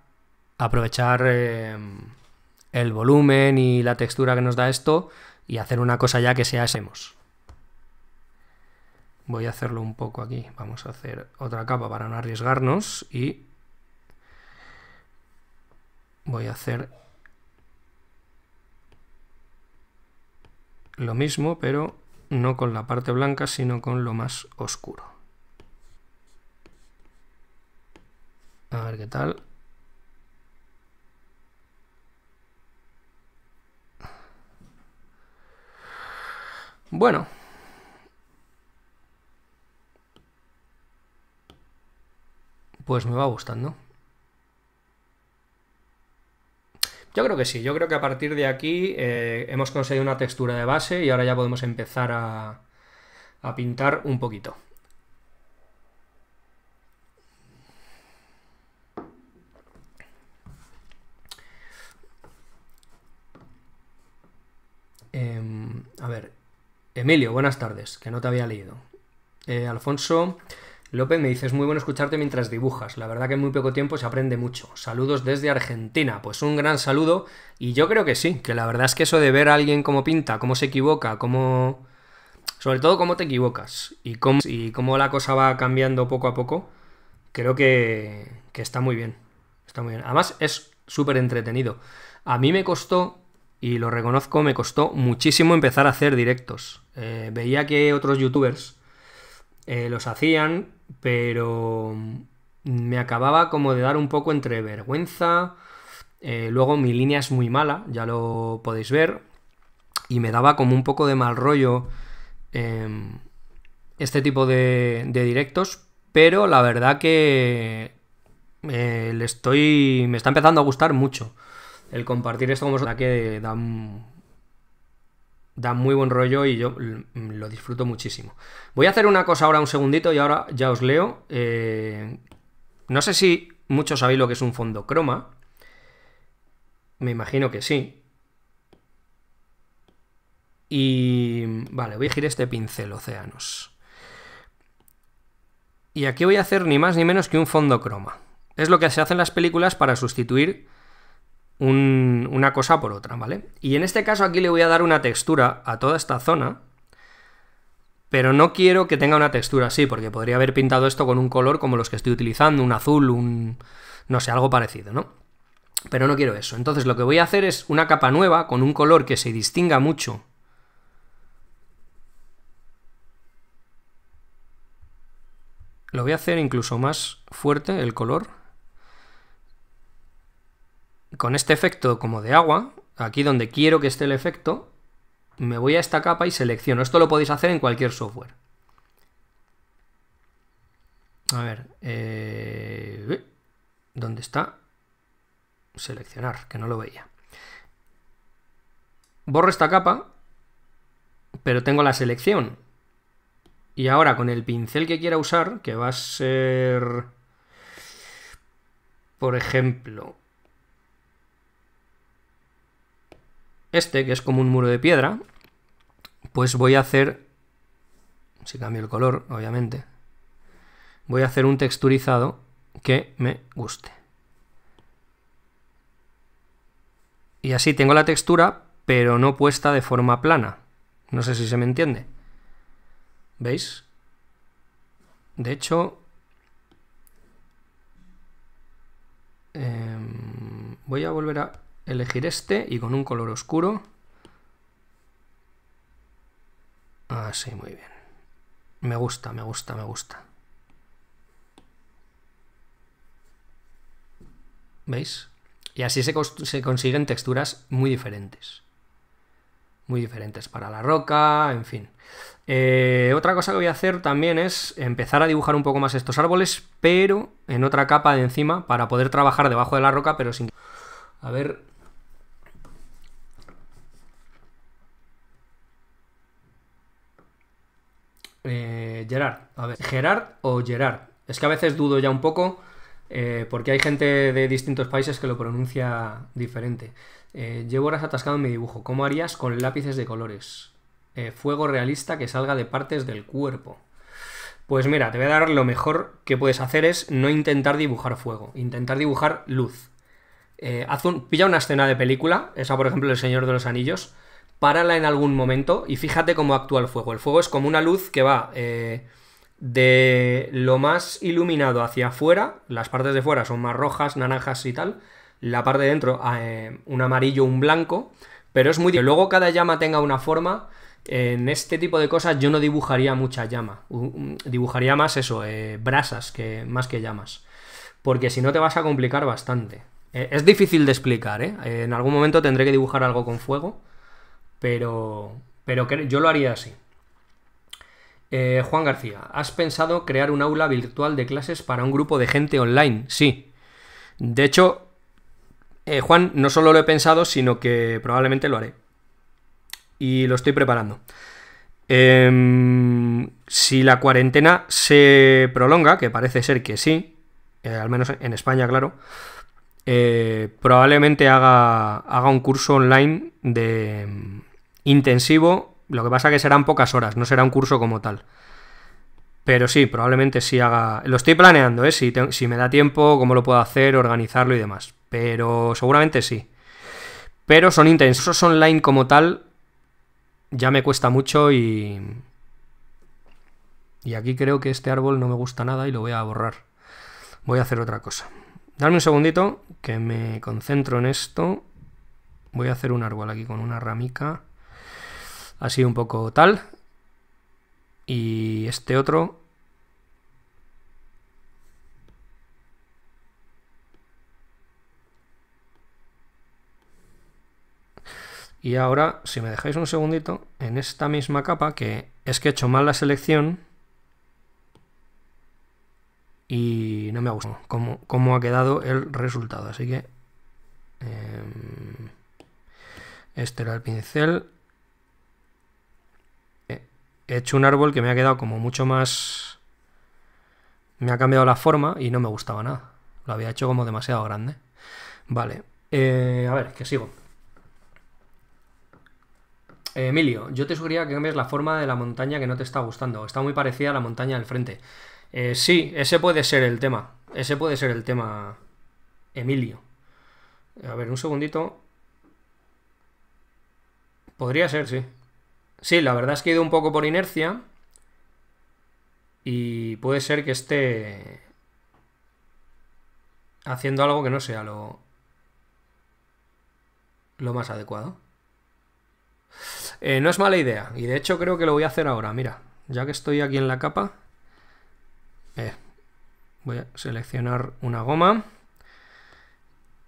Speaker 1: aprovechar eh, el volumen y la textura que nos da esto y hacer una cosa ya que sea hacemos Voy a hacerlo un poco aquí, vamos a hacer otra capa para no arriesgarnos y voy a hacer lo mismo, pero no con la parte blanca, sino con lo más oscuro. A ver qué tal. Bueno. Pues me va gustando. Yo creo que sí, yo creo que a partir de aquí eh, hemos conseguido una textura de base y ahora ya podemos empezar a, pintar un poquito. Em, a ver, Emilio, buenas tardes, que no te había leído. Eh, Alfonso, López me dice, es muy bueno escucharte mientras dibujas. La verdad que en muy poco tiempo se aprende mucho. Saludos desde Argentina. Pues un gran saludo. Y yo creo que sí, que la verdad es que eso de ver a alguien cómo pinta, cómo se equivoca, cómo... Sobre todo cómo te equivocas y cómo, la cosa va cambiando poco a poco, creo que, está muy bien. Está muy bien. Además es súper entretenido. A mí me costó, y lo reconozco, me costó muchísimo empezar a hacer directos. Eh, veía que otros youtubers... Eh, los hacían pero mm, me acababa como de dar un poco entre vergüenza. Eh, luego mi línea es muy mala, ya lo podéis ver, y me daba como un poco de mal rollo em, este tipo de, directos, pero la verdad que eh, le estoy, me está empezando a gustar mucho el compartir esto con vosotros, que da da muy buen rollo y yo mm, lo disfruto muchísimo. Voy a hacer una cosa ahora un segundito y ahora ya os leo. Eh, no sé si muchos sabéis lo que es un fondo croma. Me imagino que sí. Y vale, voy a girar este pincel océanos. Y aquí voy a hacer ni más ni menos que un fondo croma. Es lo que se hace en las películas para sustituir una cosa por otra, ¿vale? Y en este caso aquí le voy a dar una textura a toda esta zona, pero no quiero que tenga una textura así, porque podría haber pintado esto con un color como los que estoy utilizando, un azul, un... no sé, algo parecido, ¿no? Pero no quiero eso. Entonces lo que voy a hacer es una capa nueva con un color que se distinga mucho Lo voy a hacer incluso más fuerte el color con este efecto como de agua, aquí donde quiero que esté el efecto, me voy a esta capa y selecciono. Esto lo podéis hacer en cualquier software. A ver, eh, ¿dónde está? Seleccionar, que no lo veía. Borro esta capa, pero tengo la selección. Y ahora con el pincel que quiera usar, que va a ser, por ejemplo, este, que es como un muro de piedra, pues voy a hacer, si cambio el color, obviamente, voy a hacer un texturizado que me guste. Y así tengo la textura, pero no puesta de forma plana. No sé si se me entiende. ¿Veis? De hecho, em, voy a volver a elegir este y con un color oscuro. Así, ah, muy bien. Me gusta, me gusta, me gusta. ¿Veis? Y así se, consiguen texturas muy diferentes. Muy diferentes para la roca, en fin. Eh, otra cosa que voy a hacer también es empezar a dibujar un poco más estos árboles, pero en otra capa de encima, para poder trabajar debajo de la roca, pero sin... A ver, Eh, Gerard, a ver, Gerard o Gerard. Es que a veces dudo ya un poco eh, porque hay gente de distintos países que lo pronuncia diferente. Eh, llevo horas atascado en mi dibujo. ¿Cómo harías con lápices de colores? fuego realista que salga de partes del cuerpo. Pues mira, te voy a dar lo mejor que puedes hacer es no intentar dibujar fuego, intentar dibujar luz. Haz un, pilla una escena de película, esa por ejemplo El Señor de los Anillos, párala en algún momento y fíjate cómo actúa el fuego. El fuego es como una luz que va eh, de lo más iluminado hacia afuera, las partes de fuera son más rojas, naranjas y tal, la parte de dentro ah, eh, un amarillo, un blanco, pero es muy... Luego cada llama tenga una forma, en este tipo de cosas yo no dibujaría mucha llama, dibujaría más eso, eh, brasas que, más que llamas, porque si no te vas a complicar bastante. Es difícil de explicar, ¿eh? En algún momento tendré que dibujar algo con fuego, pero, pero yo lo haría así. Eh, Juan García, ¿has pensado crear un aula virtual de clases para un grupo de gente online? Sí. De hecho, eh, Juan, no solo lo he pensado, sino que probablemente lo haré. Y lo estoy preparando. Em, si la cuarentena se prolonga, que parece ser que sí, eh, al menos en España, claro, probablemente haga, haga un curso online de, intensivo, lo que pasa que serán pocas horas, no será un curso como tal. Pero sí, probablemente sí haga... Lo estoy planeando, ¿eh? Si, me da tiempo, cómo lo puedo hacer, organizarlo y demás. Pero seguramente sí. Pero son intensos online como tal. Ya me cuesta mucho y... Y aquí creo que este árbol no me gusta nada y lo voy a borrar. Voy a hacer otra cosa. Dame un segundito que me concentro en esto. Voy a hacer un árbol aquí con una ramica así un poco tal. Y este otro... Y ahora, si me dejáis un segundito, en esta misma capa, que es que he hecho mal la selección y no me ha gustado cómo, ha quedado el resultado. Así que... Em, este era el pincel, he hecho un árbol que me ha quedado como mucho más... Me ha cambiado la forma y no me gustaba nada. Lo había hecho como demasiado grande. Vale. Eh, a ver, que sigo. Emilio, yo te sugería que cambies la forma de la montaña que no te está gustando. Está muy parecida a la montaña del frente. Eh, sí, ese puede ser el tema. Ese puede ser el tema, Emilio. A ver, un segundito. Podría ser, sí. Sí, la verdad es que he ido un poco por inercia. Y puede ser que esté haciendo algo que no sea lo, lo más adecuado. Eh, no es mala idea. Y de hecho creo que lo voy a hacer ahora. Mira, ya que estoy aquí en la capa, eh, voy a seleccionar una goma.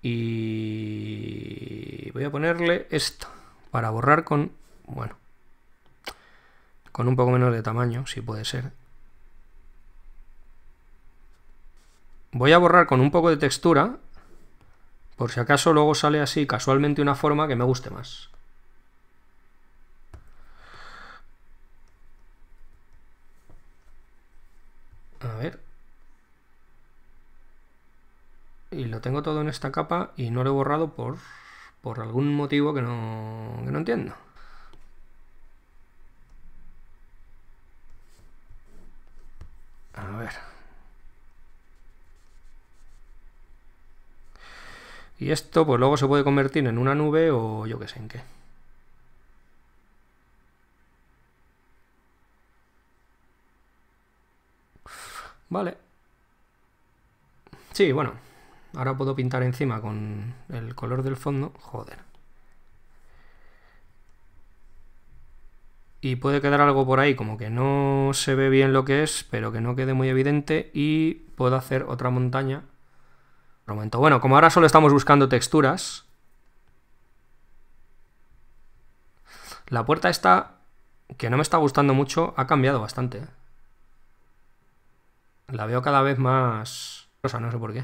Speaker 1: Y voy a ponerle esto para borrar con... Bueno con un poco menos de tamaño, si puede ser. Voy a borrar con un poco de textura, por si acaso luego sale así casualmente una forma que me guste más. A ver. Y lo tengo todo en esta capa y no lo he borrado por, por algún motivo que no, que no entiendo. A ver. Y esto pues luego se puede convertir en una nube o yo qué sé en qué. Vale. Sí, bueno. Ahora puedo pintar encima con el color del fondo. Joder. y puede quedar algo por ahí como que no se ve bien lo que es, pero que no quede muy evidente y puedo hacer otra montaña. momento. Bueno, como ahora solo estamos buscando texturas, la puerta esta, que no me está gustando mucho, ha cambiado bastante. La veo cada vez más... O sea, no sé por qué.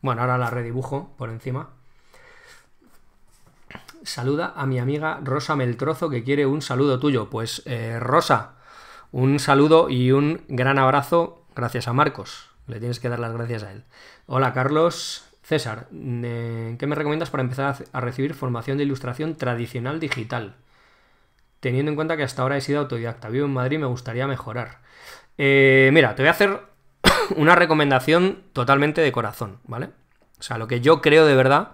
Speaker 1: Bueno, ahora la redibujo por encima saluda a mi amiga Rosa Meltrozo que quiere un saludo tuyo. Pues eh, Rosa, un saludo y un gran abrazo gracias a Marcos. Le tienes que dar las gracias a él. Hola Carlos. César, eh, ¿qué me recomiendas para empezar a recibir formación de ilustración tradicional digital? Teniendo en cuenta que hasta ahora he sido autodidacta, vivo en Madrid y me gustaría mejorar. Eh, mira, te voy a hacer una recomendación totalmente de corazón, ¿vale? O sea, lo que yo creo de verdad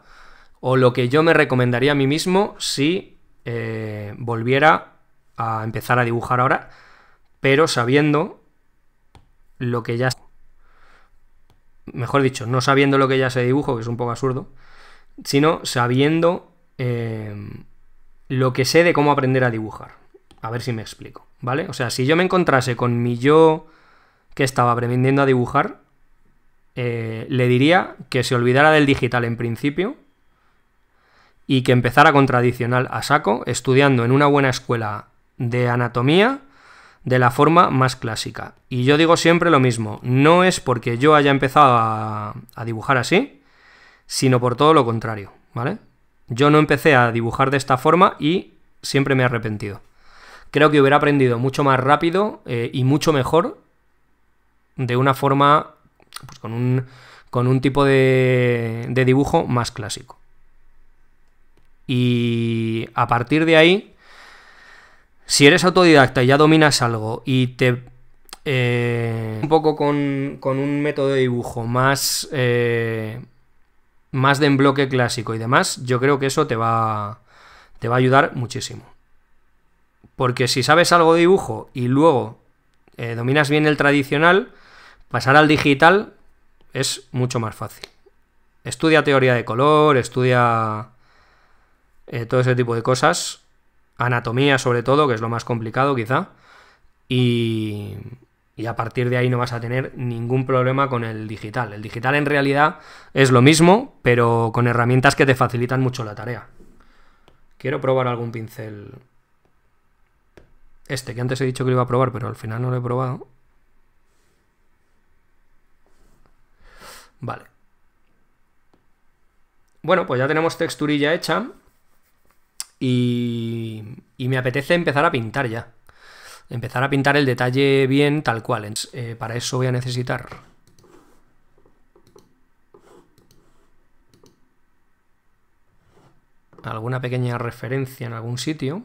Speaker 1: o lo que yo me recomendaría a mí mismo si eh, volviera a empezar a dibujar ahora, pero sabiendo lo que ya... Mejor dicho, no sabiendo lo que ya se dibujo, que es un poco absurdo, sino sabiendo em, lo que sé de cómo aprender a dibujar. A ver si me explico, ¿vale? O sea, si yo me encontrase con mi yo que estaba aprendiendo a dibujar, eh, le diría que se olvidara del digital en principio y que empezara con tradicional a saco, estudiando en una buena escuela de anatomía de la forma más clásica. Y yo digo siempre lo mismo, no es porque yo haya empezado a, dibujar así, sino por todo lo contrario, ¿vale? Yo no empecé a dibujar de esta forma y siempre me he arrepentido. Creo que hubiera aprendido mucho más rápido eh, y mucho mejor de una forma, pues con un, con un tipo de dibujo más clásico. Y a partir de ahí, si eres autodidacta y ya dominas algo y te... Eh, un poco con, un método de dibujo más... Eh, más de bloque clásico y demás, yo creo que eso te va, te va a ayudar muchísimo. Porque si sabes algo de dibujo y luego eh, dominas bien el tradicional, pasar al digital es mucho más fácil. Estudia teoría de color, estudia eh, todo ese tipo de cosas. Anatomía sobre todo, que es lo más complicado quizá. Y, y a partir de ahí no vas a tener ningún problema con el digital. El digital en realidad es lo mismo, pero con herramientas que te facilitan mucho la tarea. Quiero probar algún pincel. Este que antes he dicho que lo iba a probar, pero al final no lo he probado. Vale. Bueno, pues ya tenemos texturilla hecha y, me apetece empezar a pintar ya. Empezar a pintar el detalle bien tal cual. Eh, para eso voy a necesitar alguna pequeña referencia en algún sitio.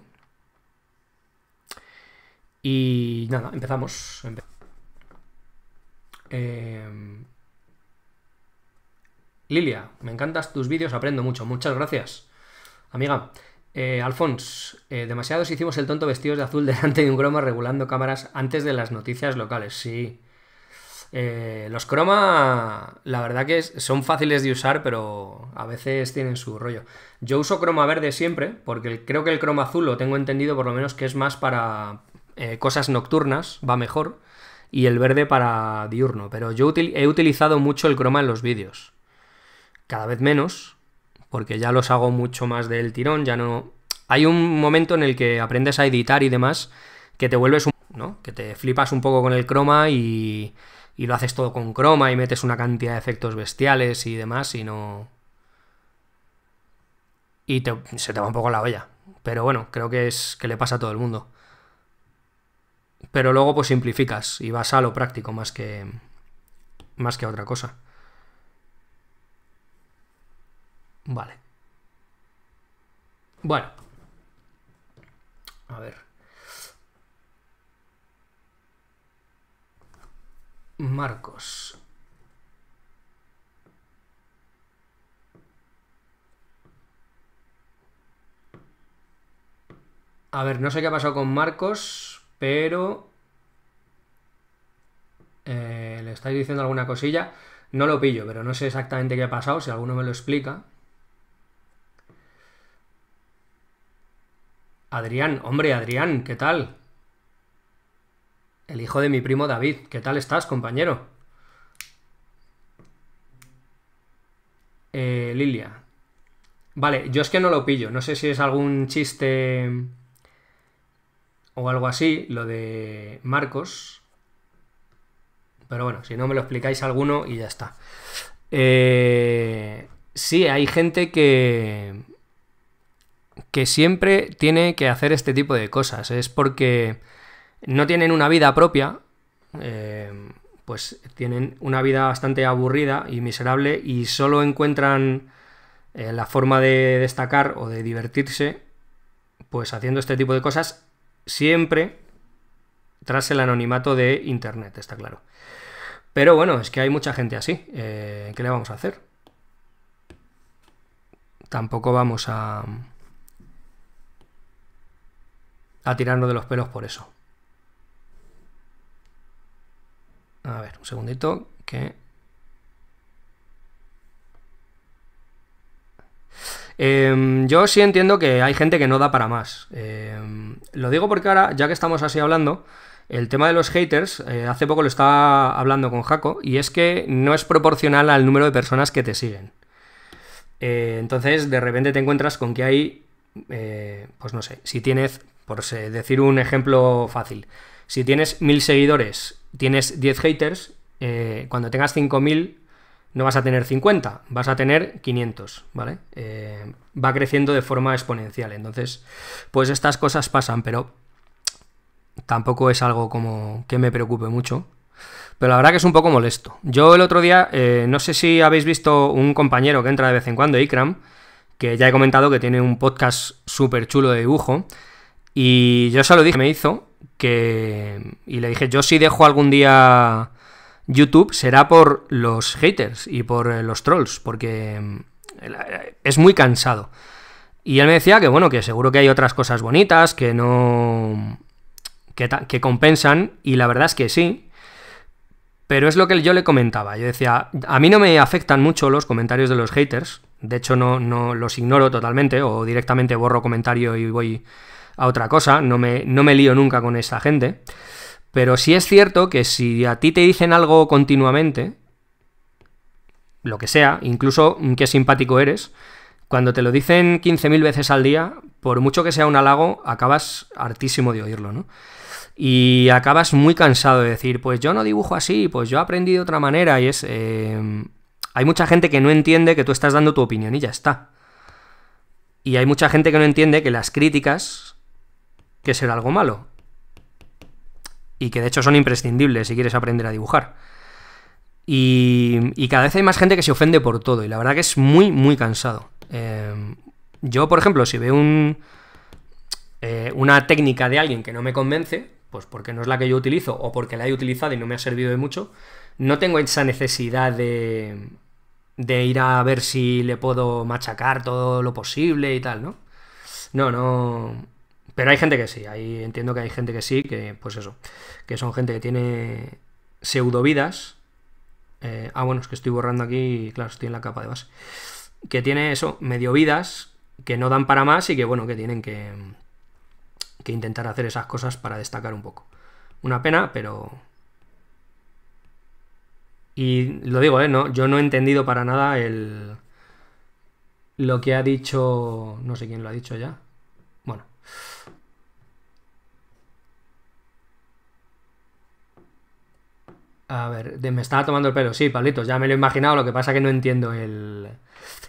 Speaker 1: Y nada, empezamos. Eh, Lilia, me encantas tus vídeos, aprendo mucho. Muchas gracias, amiga. Eh, Alfons, eh, demasiados hicimos el tonto vestidos de azul delante de un croma regulando cámaras antes de las noticias locales. Sí. Eh, los croma, la verdad que son fáciles de usar, pero a veces tienen su rollo. Yo uso croma verde siempre, porque creo que el croma azul lo tengo entendido por lo menos que es más para eh, cosas nocturnas, va mejor, y el verde para diurno. Pero yo he utilizado mucho el croma en los vídeos. Cada vez menos, porque ya los hago mucho más del tirón, ya no... Hay un momento en el que aprendes a editar y demás, que te vuelves un... ¿no? Que te flipas un poco con el croma y... y lo haces todo con croma y metes una cantidad de efectos bestiales y demás y no... Y te... se te va un poco la olla. Pero bueno, creo que es que le pasa a todo el mundo. Pero luego pues simplificas y vas a lo práctico más que... más que a otra cosa. Vale. Bueno. A ver. Marcos. A ver, no sé qué ha pasado con Marcos, pero... Eh, le estáis diciendo alguna cosilla. No lo pillo, pero no sé exactamente qué ha pasado. Si alguno me lo explica. Adrián, hombre, Adrián, ¿qué tal? El hijo de mi primo David, ¿qué tal estás, compañero? Eh, Lilia. Vale, yo es que no lo pillo, no sé si es algún chiste o algo así, lo de Marcos. Pero bueno, si no me lo explicáis alguno y ya está. Eh, sí, hay gente que que siempre tiene que hacer este tipo de cosas. Es porque no tienen una vida propia, eh, pues tienen una vida bastante aburrida y miserable y solo encuentran eh, la forma de destacar o de divertirse, pues haciendo este tipo de cosas siempre tras el anonimato de Internet, está claro. Pero bueno, es que hay mucha gente así. Eh, ¿Qué le vamos a hacer? Tampoco vamos a a tirarnos de los pelos por eso. A ver, un segundito que... Em, yo sí entiendo que hay gente que no da para más. Em, lo digo porque ahora, ya que estamos así hablando, el tema de los haters, eh, hace poco lo estaba hablando con Jaco, y es que no es proporcional al número de personas que te siguen. Eh, entonces, de repente te encuentras con que hay, eh, pues no sé, si tienes por decir un ejemplo fácil. Si tienes 1000 seguidores, tienes 10 haters, eh, cuando tengas 5000 no vas a tener 50, vas a tener 500, ¿vale? Eh, va creciendo de forma exponencial. Entonces, pues estas cosas pasan, pero tampoco es algo como que me preocupe mucho. Pero la verdad que es un poco molesto. Yo el otro día, eh, no sé si habéis visto un compañero que entra de vez en cuando, Ikram, que ya he comentado que tiene un podcast súper chulo de dibujo. Y yo solo lo dije, me hizo, que... Y le dije, yo si dejo algún día YouTube será por los haters y por eh, los trolls, porque mm, eh, es muy cansado. Y él me decía que, bueno, que seguro que hay otras cosas bonitas, que no... Que, compensan, y la verdad es que sí, pero es lo que yo le comentaba. Yo decía, a mí no me afectan mucho los comentarios de los haters. De hecho, no, no los ignoro totalmente o directamente borro comentario y voy a otra cosa, no me, no me lío nunca con esta gente. Pero sí es cierto que si a ti te dicen algo continuamente, lo que sea, incluso mm, qué simpático eres, cuando te lo dicen 15.000 veces al día, por mucho que sea un halago, acabas hartísimo de oírlo, ¿no? Y acabas muy cansado de decir, pues yo no dibujo así, pues yo aprendí de otra manera, y es... Em, hay mucha gente que no entiende que tú estás dando tu opinión y ya está. Y hay mucha gente que no entiende que las críticas que ser algo malo. Y que de hecho son imprescindibles si quieres aprender a dibujar. Y, cada vez hay más gente que se ofende por todo, y la verdad que es muy, muy cansado. Eh, yo, por ejemplo, si veo un, eh, una técnica de alguien que no me convence, pues porque no es la que yo utilizo o porque la he utilizado y no me ha servido de mucho, no tengo esa necesidad de, de ir a ver si le puedo machacar todo lo posible y tal, ¿no? No, no. Pero hay gente que sí, ahí entiendo que hay gente que sí, que pues eso, que son gente que tiene pseudo vidas eh, ah, bueno, es que estoy borrando aquí, claro, estoy en la capa de base. Que tiene eso, medio vidas, que no dan para más y que bueno, que tienen que, que intentar hacer esas cosas para destacar un poco. Una pena, pero, y lo digo, ¿eh? no, yo no he entendido para nada el lo que ha dicho, no sé quién lo ha dicho ya, A ver, me estaba tomando el pelo. Sí, Palito, ya me lo he imaginado, lo que pasa que no entiendo el...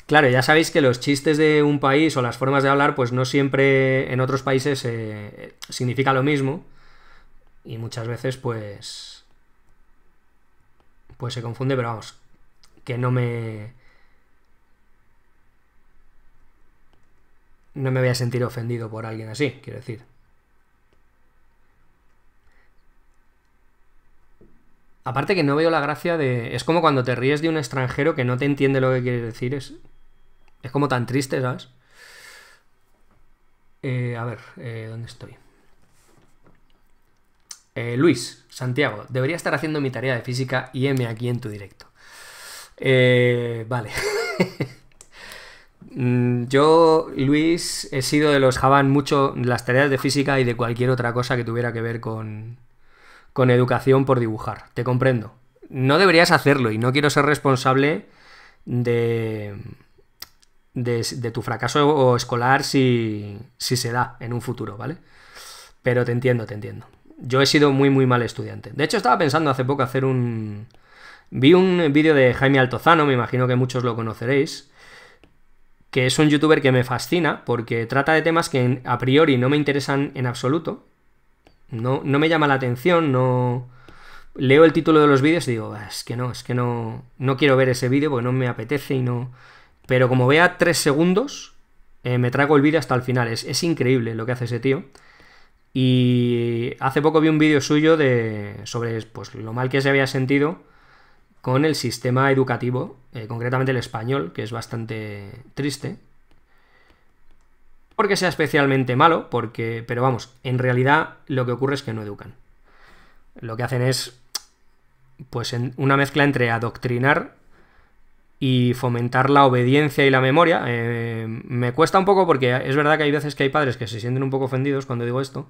Speaker 1: Claro, ya sabéis que los chistes de un país o las formas de hablar, pues no siempre en otros países eh, significa lo mismo. Y muchas veces, pues... Pues se confunde, pero vamos, que no me... No me voy a sentir ofendido por alguien así, quiero decir. Aparte que no veo la gracia de... Es como cuando te ríes de un extranjero que no te entiende lo que quieres decir. Es, es como tan triste, ¿sabes? Eh, a ver, eh, ¿dónde estoy? Eh, Luis, Santiago, debería estar haciendo mi tarea de física y M aquí en tu directo. vale. Mm, yo, Luis, he sido de los Javan mucho las tareas de física y de cualquier otra cosa que tuviera que ver con, con educación por dibujar. Te comprendo. No deberías hacerlo y no quiero ser responsable de, de, tu fracaso escolar si, si se da en un futuro, ¿vale? Pero te entiendo, te entiendo. Yo he sido muy, muy mal estudiante. De hecho, estaba pensando hace poco hacer un... Vi un vídeo de Jaime Altozano, me imagino que muchos lo conoceréis, que es un youtuber que me fascina porque trata de temas que a priori no me interesan en absoluto, no, no me llama la atención, no... Leo el título de los vídeos y digo, ah, es que no, es que no, no quiero ver ese vídeo porque no me apetece y no... Pero como vea tres segundos, eh, me trago el vídeo hasta el final. Es, increíble lo que hace ese tío. Y hace poco vi un vídeo suyo de, sobre pues, lo mal que se había sentido con el sistema educativo, eh, concretamente el español, que es bastante triste porque sea especialmente malo, porque, pero vamos, en realidad lo que ocurre es que no educan. Lo que hacen es, pues, una mezcla entre adoctrinar y fomentar la obediencia y la memoria. Eh, me cuesta un poco porque es verdad que hay veces que hay padres que se sienten un poco ofendidos cuando digo esto,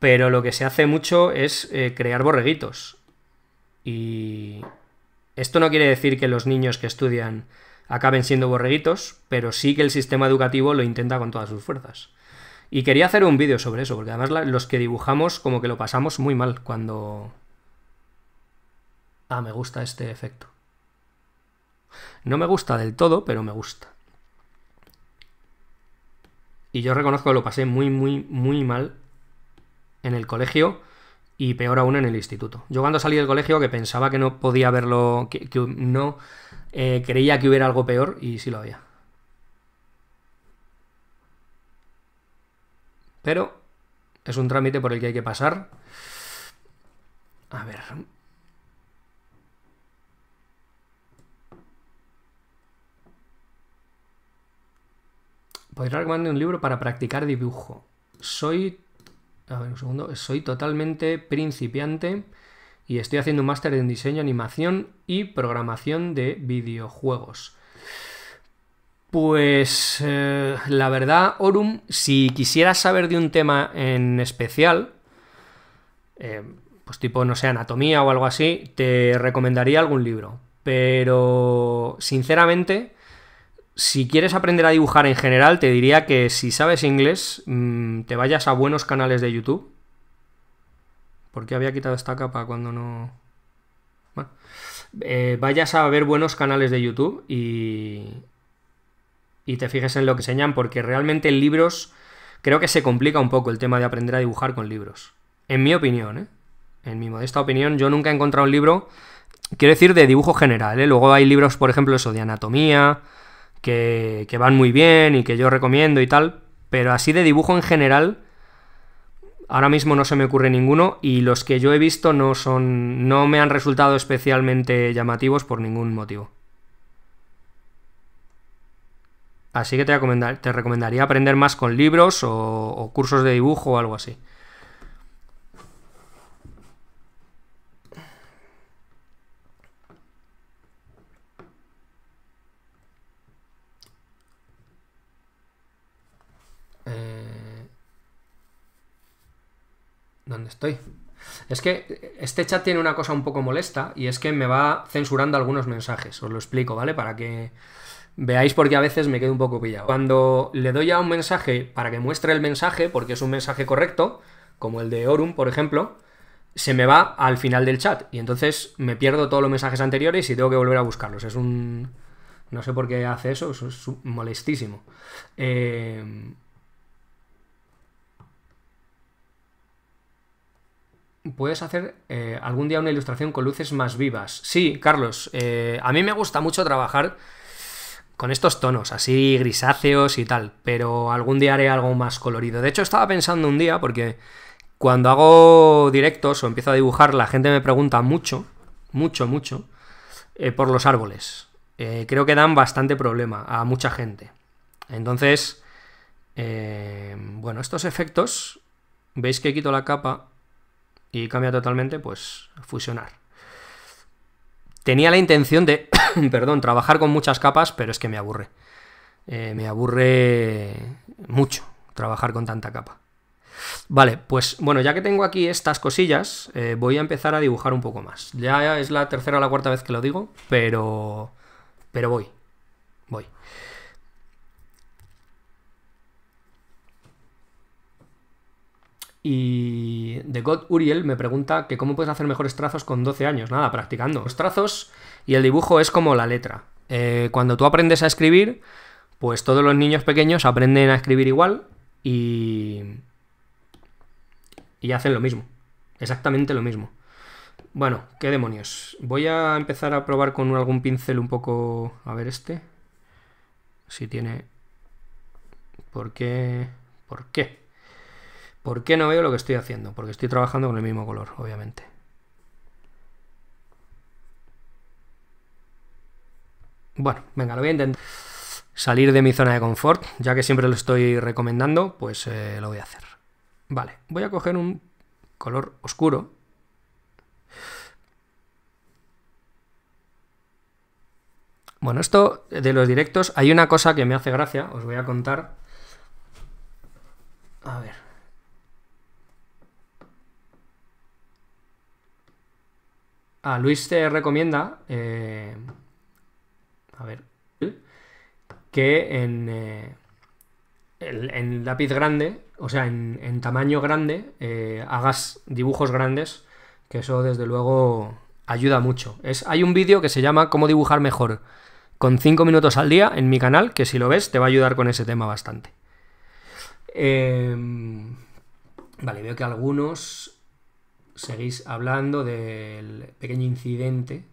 Speaker 1: pero lo que se hace mucho es eh, crear borreguitos. Y esto no quiere decir que los niños que estudian acaben siendo borreguitos, pero sí que el sistema educativo lo intenta con todas sus fuerzas. Y quería hacer un vídeo sobre eso, porque además los que dibujamos como que lo pasamos muy mal cuando... Ah, me gusta este efecto. No me gusta del todo, pero me gusta. Y yo reconozco que lo pasé muy, muy, muy mal en el colegio y peor aún en el instituto. Yo cuando salí del colegio que pensaba que no podía verlo, que, que no eh, creía que hubiera algo peor y sí lo había. Pero es un trámite por el que hay que pasar. A ver. Podría recomendar un libro para practicar dibujo. Soy. A ver, un segundo. Soy totalmente principiante y estoy haciendo un máster en diseño, animación y programación de videojuegos. Pues eh, la verdad, Orum, si quisieras saber de un tema en especial, eh, pues tipo, no sé, anatomía o algo así, te recomendaría algún libro. Pero, sinceramente, si quieres aprender a dibujar en general, te diría que si sabes inglés, mm, te vayas a buenos canales de YouTube ¿Por qué había quitado esta capa cuando no...? Bueno, eh, vayas a ver buenos canales de YouTube y, y te fijes en lo que enseñan, porque realmente en libros creo que se complica un poco el tema de aprender a dibujar con libros. En mi opinión, ¿eh? En mi modesta opinión, yo nunca he encontrado un libro, quiero decir, de dibujo general, ¿eh? Luego hay libros, por ejemplo, eso de anatomía, que, que van muy bien y que yo recomiendo y tal, pero así de dibujo en general Ahora mismo no se me ocurre ninguno y los que yo he visto no son no me han resultado especialmente llamativos por ningún motivo. Así que te, recomendaría aprender más con libros o cursos de dibujo o algo así. ¿Dónde estoy? Es que este chat tiene una cosa un poco molesta y es que me va censurando algunos mensajes. Os lo explico, ¿vale? Para que veáis porque a veces me quedo un poco pillado. Cuando le doy a un mensaje para que muestre el mensaje, porque es un mensaje correcto, como el de Orum, por ejemplo, se me va al final del chat y entonces me pierdo todos los mensajes anteriores y tengo que volver a buscarlos. Es un... No sé por qué hace eso, eso es molestísimo. Eh... puedes hacer eh, algún día una ilustración con luces más vivas. Sí, Carlos, eh, a mí me gusta mucho trabajar con estos tonos, así grisáceos y tal, pero algún día haré algo más colorido. De hecho, estaba pensando un día, porque cuando hago directos o empiezo a dibujar, la gente me pregunta mucho, mucho, mucho, eh, por los árboles. creo que dan bastante problema a mucha gente. Entonces, bueno, estos efectos, veis que quito la capa y cambia totalmente, pues fusionar. Tenía la intención de, perdón, trabajar con muchas capas, pero es que me aburre. Eh, me aburre mucho trabajar con tanta capa. Vale, pues bueno, ya que tengo aquí estas cosillas, eh, voy a empezar a dibujar un poco más. Ya es la tercera o la cuarta vez que lo digo, pero, pero voy. Y The God Uriel me pregunta que cómo puedes hacer mejores trazos con 12 años. Nada, practicando. Los trazos y el dibujo es como la letra. Eh, cuando tú aprendes a escribir, pues todos los niños pequeños aprenden a escribir igual y... Y hacen lo mismo. Exactamente lo mismo. Bueno, qué demonios. Voy a empezar a probar con algún pincel un poco... A ver este. Si tiene... ¿Por qué? ¿Por qué? ¿Por qué no veo lo que estoy haciendo? Porque estoy trabajando con el mismo color, obviamente. Bueno, venga, lo voy a intentar. Salir de mi zona de confort, ya que siempre lo estoy recomendando, pues eh, lo voy a hacer. Vale, voy a coger un color oscuro. Bueno, esto de los directos, hay una cosa que me hace gracia, os voy a contar. A ver, A ah, Luis te recomienda. Eh, a ver. Que en. Eh, en, lápiz grande, o sea, en, tamaño grande, eh, hagas dibujos grandes, que eso desde luego ayuda mucho. Es, hay un vídeo que se llama Cómo dibujar mejor, con 5 minutos al día en mi canal, que si lo ves te va a ayudar con ese tema bastante. Em, vale, veo que algunos seguís hablando del pequeño incidente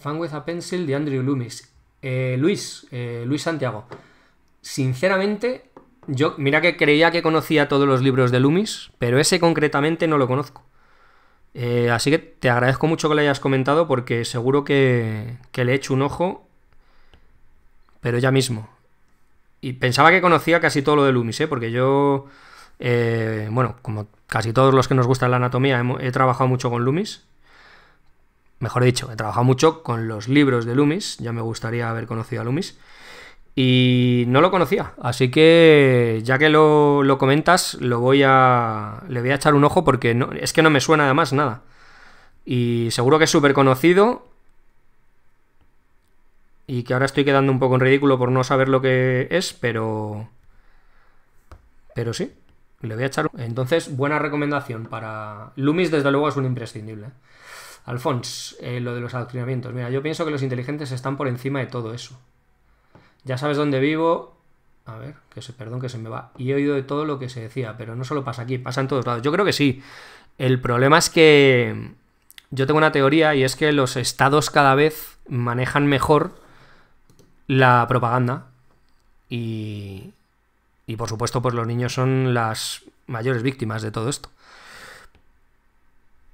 Speaker 1: Fan with a Pencil de Andrew Loomis. Eh, Luis, eh, Luis Santiago. Sinceramente, yo, mira que creía que conocía todos los libros de Loomis, pero ese concretamente no lo conozco. Eh, así que te agradezco mucho que lo hayas comentado porque seguro que, que le hecho un ojo pero ya mismo. Y pensaba que conocía casi todo lo de Loomis, ¿eh? porque yo, eh, bueno, como casi todos los que nos gusta la anatomía, he, trabajado mucho con Loomis. Mejor dicho, he trabajado mucho con los libros de Loomis, ya me gustaría haber conocido a Loomis. Y no lo conocía, así que ya que lo, comentas, lo voy a. le voy a echar un ojo porque no, es que no me suena además nada. Y seguro que es súper conocido y que ahora estoy quedando un poco en ridículo por no saber lo que es, pero... Pero sí, le voy a echar... Entonces, buena recomendación para... Loomis desde luego es un imprescindible. Alfons, eh, lo de los adoctrinamientos. Mira, yo pienso que los inteligentes están por encima de todo eso. Ya sabes dónde vivo. A ver, que se, perdón que se me va. Y he oído de todo lo que se decía, pero no solo pasa aquí, pasa en todos lados. Yo creo que sí. El problema es que yo tengo una teoría y es que los estados cada vez manejan mejor la propaganda y, y por supuesto pues los niños son las mayores víctimas de todo esto.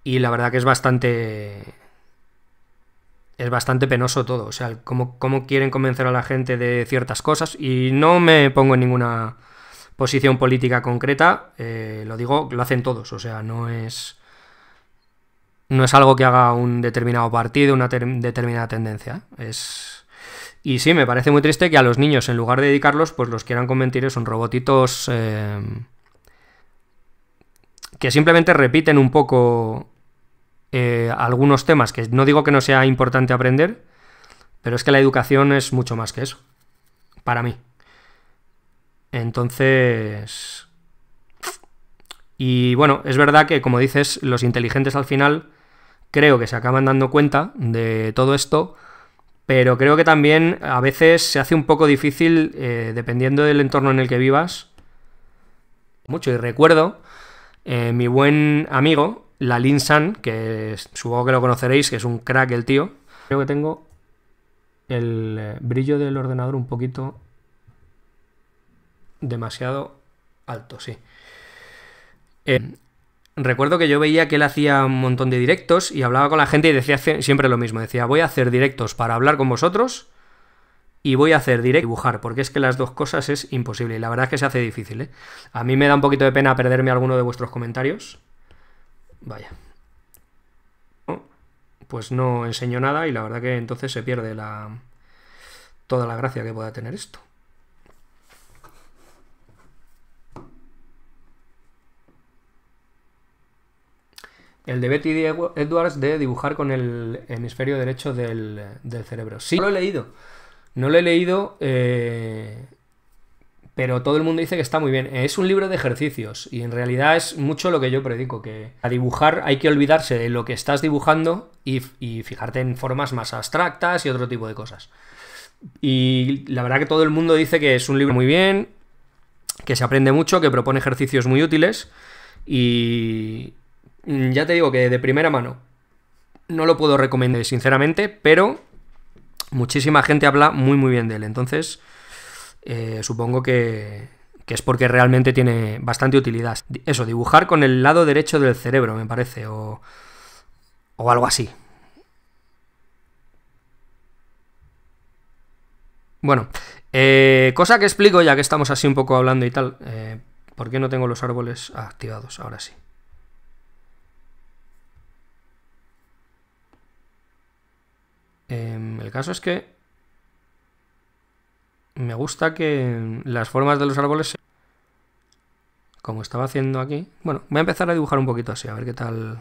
Speaker 1: Y la verdad que es bastante es bastante penoso todo. O sea, cómo, quieren convencer a la gente de ciertas cosas. Y no me pongo en ninguna posición política concreta. Eh, lo digo, lo hacen todos. O sea, no es. No es algo que haga un determinado partido, una determinada tendencia. ¿eh? Es. Y sí, me parece muy triste que a los niños, en lugar de dedicarlos, pues los quieran convertir son robotitos eh, que simplemente repiten un poco eh, algunos temas, que no digo que no sea importante aprender, pero es que la educación es mucho más que eso, para mí. Entonces... Y bueno, es verdad que como dices, los inteligentes al final creo que se acaban dando cuenta de todo esto pero creo que también a veces se hace un poco difícil eh, dependiendo del entorno en el que vivas. Mucho, y recuerdo eh, mi buen amigo, Lalin San, que supongo que lo conoceréis, que es un crack el tío. Creo que tengo el eh, brillo del ordenador un poquito demasiado alto, sí. Eh, recuerdo que yo veía que él hacía un montón de directos y hablaba con la gente y decía siempre lo mismo. Decía, voy a hacer directos para hablar con vosotros y voy a hacer directos dibujar, porque es que las dos cosas es imposible. Y la verdad es que se hace difícil, ¿eh? A mí me da un poquito de pena perderme alguno de vuestros comentarios. Vaya. Oh, pues no enseño nada y la verdad que entonces se pierde la... toda la gracia que pueda tener esto. El de Betty Edwards de dibujar con el hemisferio derecho del, cerebro. Sí, no lo he leído. No lo he leído, eh, pero todo el mundo dice que está muy bien. Es un libro de ejercicios y en realidad es mucho lo que yo predico, que a dibujar hay que olvidarse de lo que estás dibujando y, y fijarte en formas más abstractas y otro tipo de cosas. Y la verdad que todo el mundo dice que es un libro muy bien, que se aprende mucho, que propone ejercicios muy útiles y, Mm, ya te digo que de primera mano no lo puedo recomendar sinceramente, pero muchísima gente habla muy muy bien de él. Entonces, eh, supongo que, es porque realmente tiene bastante utilidad. Eso, dibujar con el lado derecho del cerebro, me parece, o, o algo así. Bueno, eh, cosa que explico ya que estamos así un poco hablando y tal. Eh, ¿Por qué no tengo los árboles activados? Ahora sí. Em, el caso es que me gusta que las formas de los árboles, como estaba haciendo aquí, bueno, voy a empezar a dibujar un poquito así, a ver qué tal...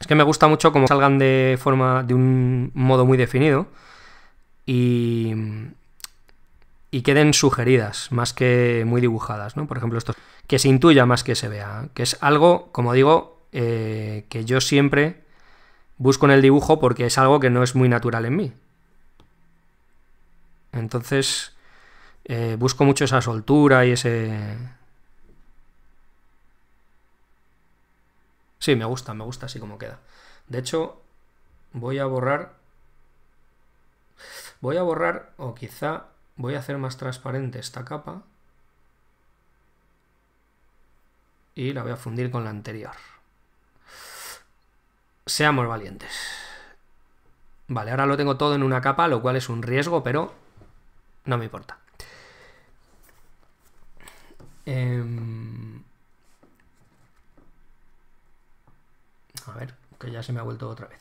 Speaker 1: Es que me gusta mucho como salgan de forma, de un modo muy definido y, y queden sugeridas más que muy dibujadas, ¿no? Por ejemplo, esto, que se intuya más que se vea, que es algo, como digo, eh, que yo siempre busco en el dibujo porque es algo que no es muy natural en mí. Entonces, eh, busco mucho esa soltura y ese... Sí, me gusta, me gusta así como queda. De hecho, voy a borrar... Voy a borrar, o quizá voy a hacer más transparente esta capa. Y la voy a fundir con la anterior. Seamos valientes. Vale, ahora lo tengo todo en una capa, lo cual es un riesgo, pero no me importa. Em, a ver, que ya se me ha vuelto otra vez.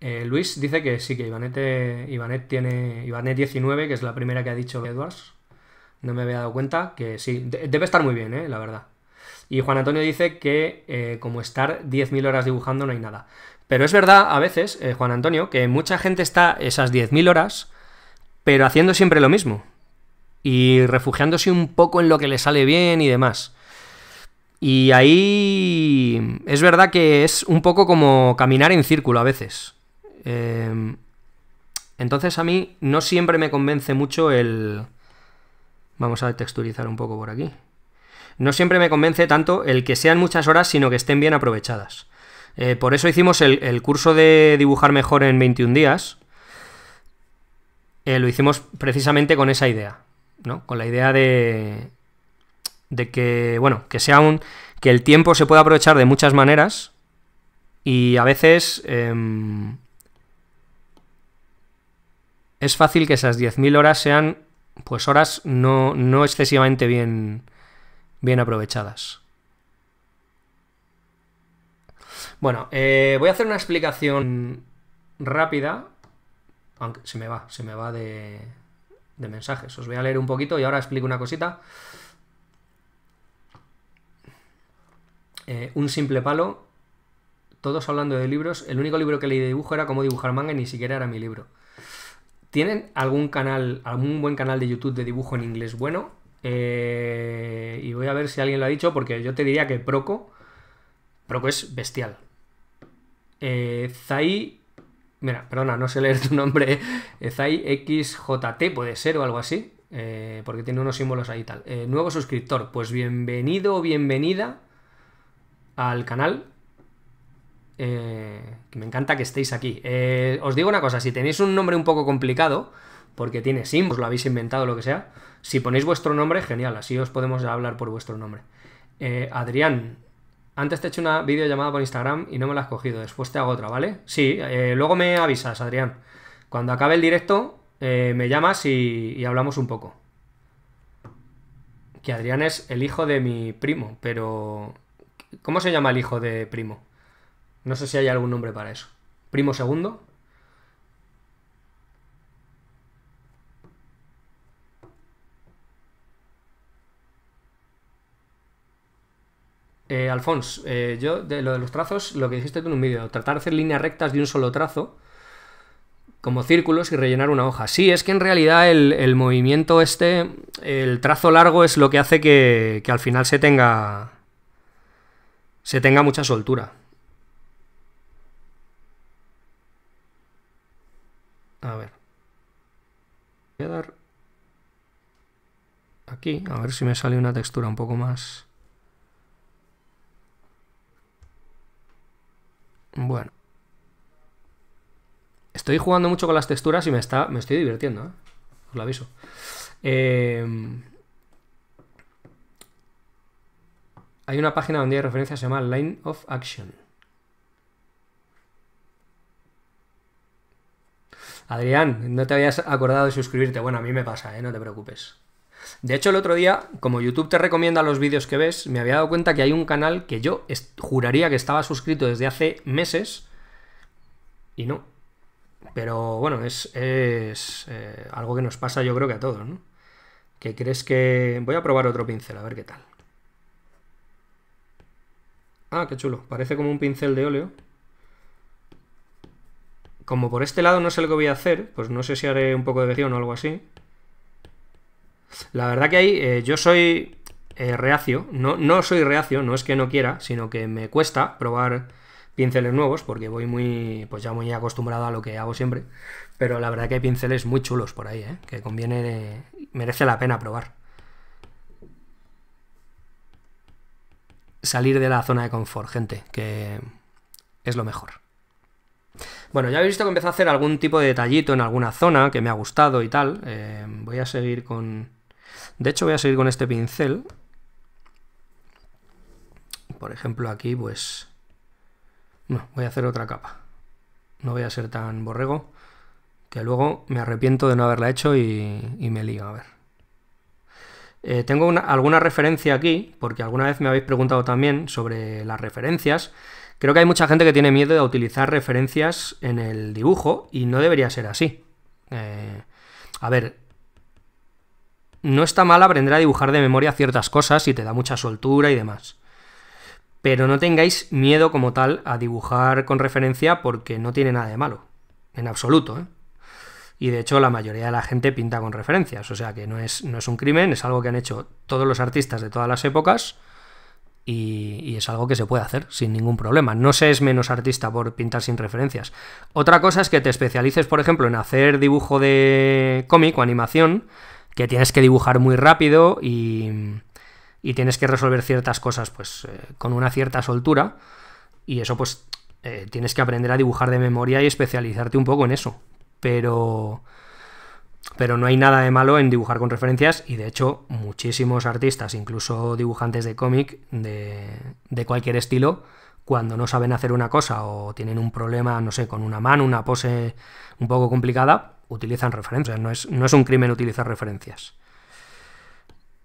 Speaker 1: Eh, Luis dice que sí, que Ivanet, tiene Ivanet 19, que es la primera que ha dicho Edwards. No me había dado cuenta que sí, debe estar muy bien, ¿eh? la verdad. Y Juan Antonio dice que eh, como estar 10.000 horas dibujando no hay nada. Pero es verdad a veces, eh, Juan Antonio, que mucha gente está esas 10.000 horas, pero haciendo siempre lo mismo. Y refugiándose un poco en lo que le sale bien y demás. Y ahí es verdad que es un poco como caminar en círculo a veces. entonces a mí no siempre me convence mucho el, Vamos a texturizar un poco por aquí. No siempre me convence tanto el que sean muchas horas, sino que estén bien aprovechadas. Eh, por eso hicimos el, curso de dibujar mejor en 21 días. Eh, lo hicimos precisamente con esa idea, ¿no? Con la idea de, de que, bueno, que sea un... que el tiempo se pueda aprovechar de muchas maneras y a veces... Em, es fácil que esas 10.000 horas sean pues horas no, no excesivamente bien, bien aprovechadas. Bueno, eh, voy a hacer una explicación rápida, aunque se me va, se me va de, mensajes. Os voy a leer un poquito y ahora explico una cosita. Eh, un simple palo, todos hablando de libros. El único libro que leí de dibujo era cómo dibujar manga y ni siquiera era mi libro. ¿Tienen algún canal, algún buen canal de YouTube de dibujo en inglés bueno? Eh, y voy a ver si alguien lo ha dicho, porque yo te diría que Proco. Proco es bestial. Eh, Zai. Mira, perdona, no sé leer tu nombre. Eh, Zai XJT puede ser o algo así. porque tiene unos símbolos ahí y tal. nuevo suscriptor, pues bienvenido o bienvenida al canal. Eh, me encanta que estéis aquí. Eh, os digo una cosa, si tenéis un nombre un poco complicado, porque tiene sims, lo habéis inventado, lo que sea, si ponéis vuestro nombre, genial, así os podemos hablar por vuestro nombre. Eh, Adrián, antes te he hecho una videollamada por Instagram y no me la has cogido, después te hago otra, ¿vale? Sí, luego me avisas, Adrián. Cuando acabe el directo, me llamas y, y hablamos un poco. Que Adrián es el hijo de mi primo, pero... ¿Cómo se llama el hijo de primo? No sé si hay algún nombre para eso. Primo segundo. Eh, Alfonso, eh, yo de lo de los trazos, lo que dijiste tú en un vídeo, tratar de hacer líneas rectas de un solo trazo, como círculos y rellenar una hoja. Sí, es que en realidad el, movimiento este, el trazo largo es lo que hace que, que al final se tenga, se tenga mucha soltura. A ver. Voy a dar aquí, a ver si me sale una textura un poco más... Bueno. Estoy jugando mucho con las texturas y me, está, me estoy divirtiendo, ¿eh? os lo aviso. Em, hay una página donde hay referencias, se llama Line of Action. Adrián, no te habías acordado de suscribirte. Bueno, a mí me pasa, ¿eh? no te preocupes. De hecho, el otro día, como YouTube te recomienda los vídeos que ves, me había dado cuenta que hay un canal que yo juraría que estaba suscrito desde hace meses y no. Pero bueno, es, eh, algo que nos pasa yo creo que a todos, ¿no? ¿Qué crees que... Voy a probar otro pincel, a ver qué tal. Ah, qué chulo. Parece como un pincel de óleo. Como por este lado no sé lo que voy a hacer, pues no sé si haré un poco de vección o algo así. La verdad que ahí eh, yo soy eh, reacio, no, no soy reacio, no es que no quiera, sino que me cuesta probar pinceles nuevos porque voy muy, pues ya muy acostumbrado a lo que hago siempre, pero la verdad que hay pinceles muy chulos por ahí, eh, que conviene, merece la pena probar. Salir de la zona de confort, gente, que es lo mejor. Bueno, ya habéis visto que empecé a hacer algún tipo de detallito en alguna zona que me ha gustado y tal. Eh, voy a seguir con... De hecho, voy a seguir con este pincel. Por ejemplo, aquí, pues... No, voy a hacer otra capa. No voy a ser tan borrego que luego me arrepiento de no haberla hecho y, me liga. A ver. Eh, tengo alguna referencia aquí, porque alguna vez me habéis preguntado también sobre las referencias. Creo que hay mucha gente que tiene miedo de utilizar referencias en el dibujo y no debería ser así. Eh, a ver, no está mal aprender a dibujar de memoria ciertas cosas y te da mucha soltura y demás. Pero no tengáis miedo como tal a dibujar con referencia porque no tiene nada de malo. En absoluto, ¿eh? Y de hecho la mayoría de la gente pinta con referencias. O sea que no es, no es un crimen, es algo que han hecho todos los artistas de todas las épocas y, es algo que se puede hacer sin ningún problema. No se es menos artista por pintar sin referencias. Otra cosa es que te especialices, por ejemplo, en hacer dibujo de cómic o animación, que tienes que dibujar muy rápido y, y tienes que resolver ciertas cosas pues, eh, con una cierta soltura. Y eso pues eh, tienes que aprender a dibujar de memoria y especializarte un poco en eso. Pero pero no hay nada de malo en dibujar con referencias y de hecho muchísimos artistas, incluso dibujantes de cómic de, cualquier estilo, cuando no saben hacer una cosa o tienen un problema, no sé, con una mano, una pose un poco complicada, utilizan referencias. No es, no es un crimen utilizar referencias.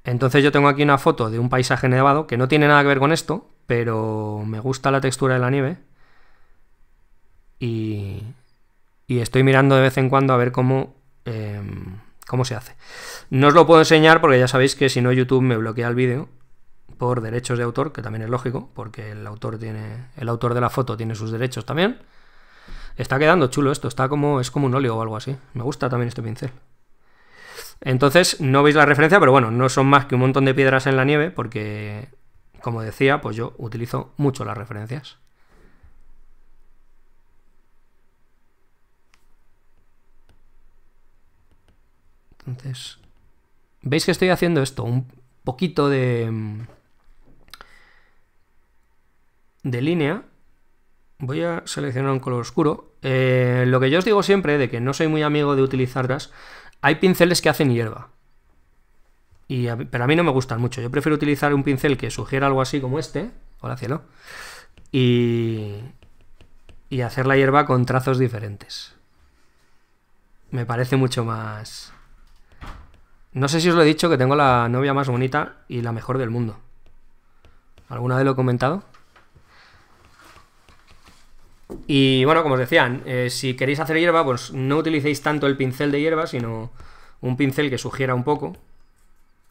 Speaker 1: Entonces yo tengo aquí una foto de un paisaje nevado que no tiene nada que ver con esto, pero me gusta la textura de la nieve. Y, y estoy mirando de vez en cuando a ver cómo Em, cómo se hace. No os lo puedo enseñar porque ya sabéis que si no YouTube me bloquea el vídeo por derechos de autor, que también es lógico, porque el autor tiene el autor de la foto tiene sus derechos también. Está quedando chulo esto, está como es como un óleo o algo así. Me gusta también este pincel. Entonces, no veis la referencia, pero bueno, no son más que un montón de piedras en la nieve porque como decía, pues yo utilizo mucho las referencias. Entonces, veis que estoy haciendo esto, un poquito de, mm, de línea. Voy a seleccionar un color oscuro. Eh, lo que yo os digo siempre, de que no soy muy amigo de utilizarlas, hay pinceles que hacen hierba. Y pero a mí no me gustan mucho. Yo prefiero utilizar un pincel que sugiera algo así como este. Hola cielo. Y, y hacer la hierba con trazos diferentes. Me parece mucho más, no sé si os lo he dicho que tengo la novia más bonita y la mejor del mundo. ¿Alguna vez lo he comentado? Y bueno, como os decía, eh, si queréis hacer hierba, pues no utilicéis tanto el pincel de hierba, sino un pincel que sugiera un poco.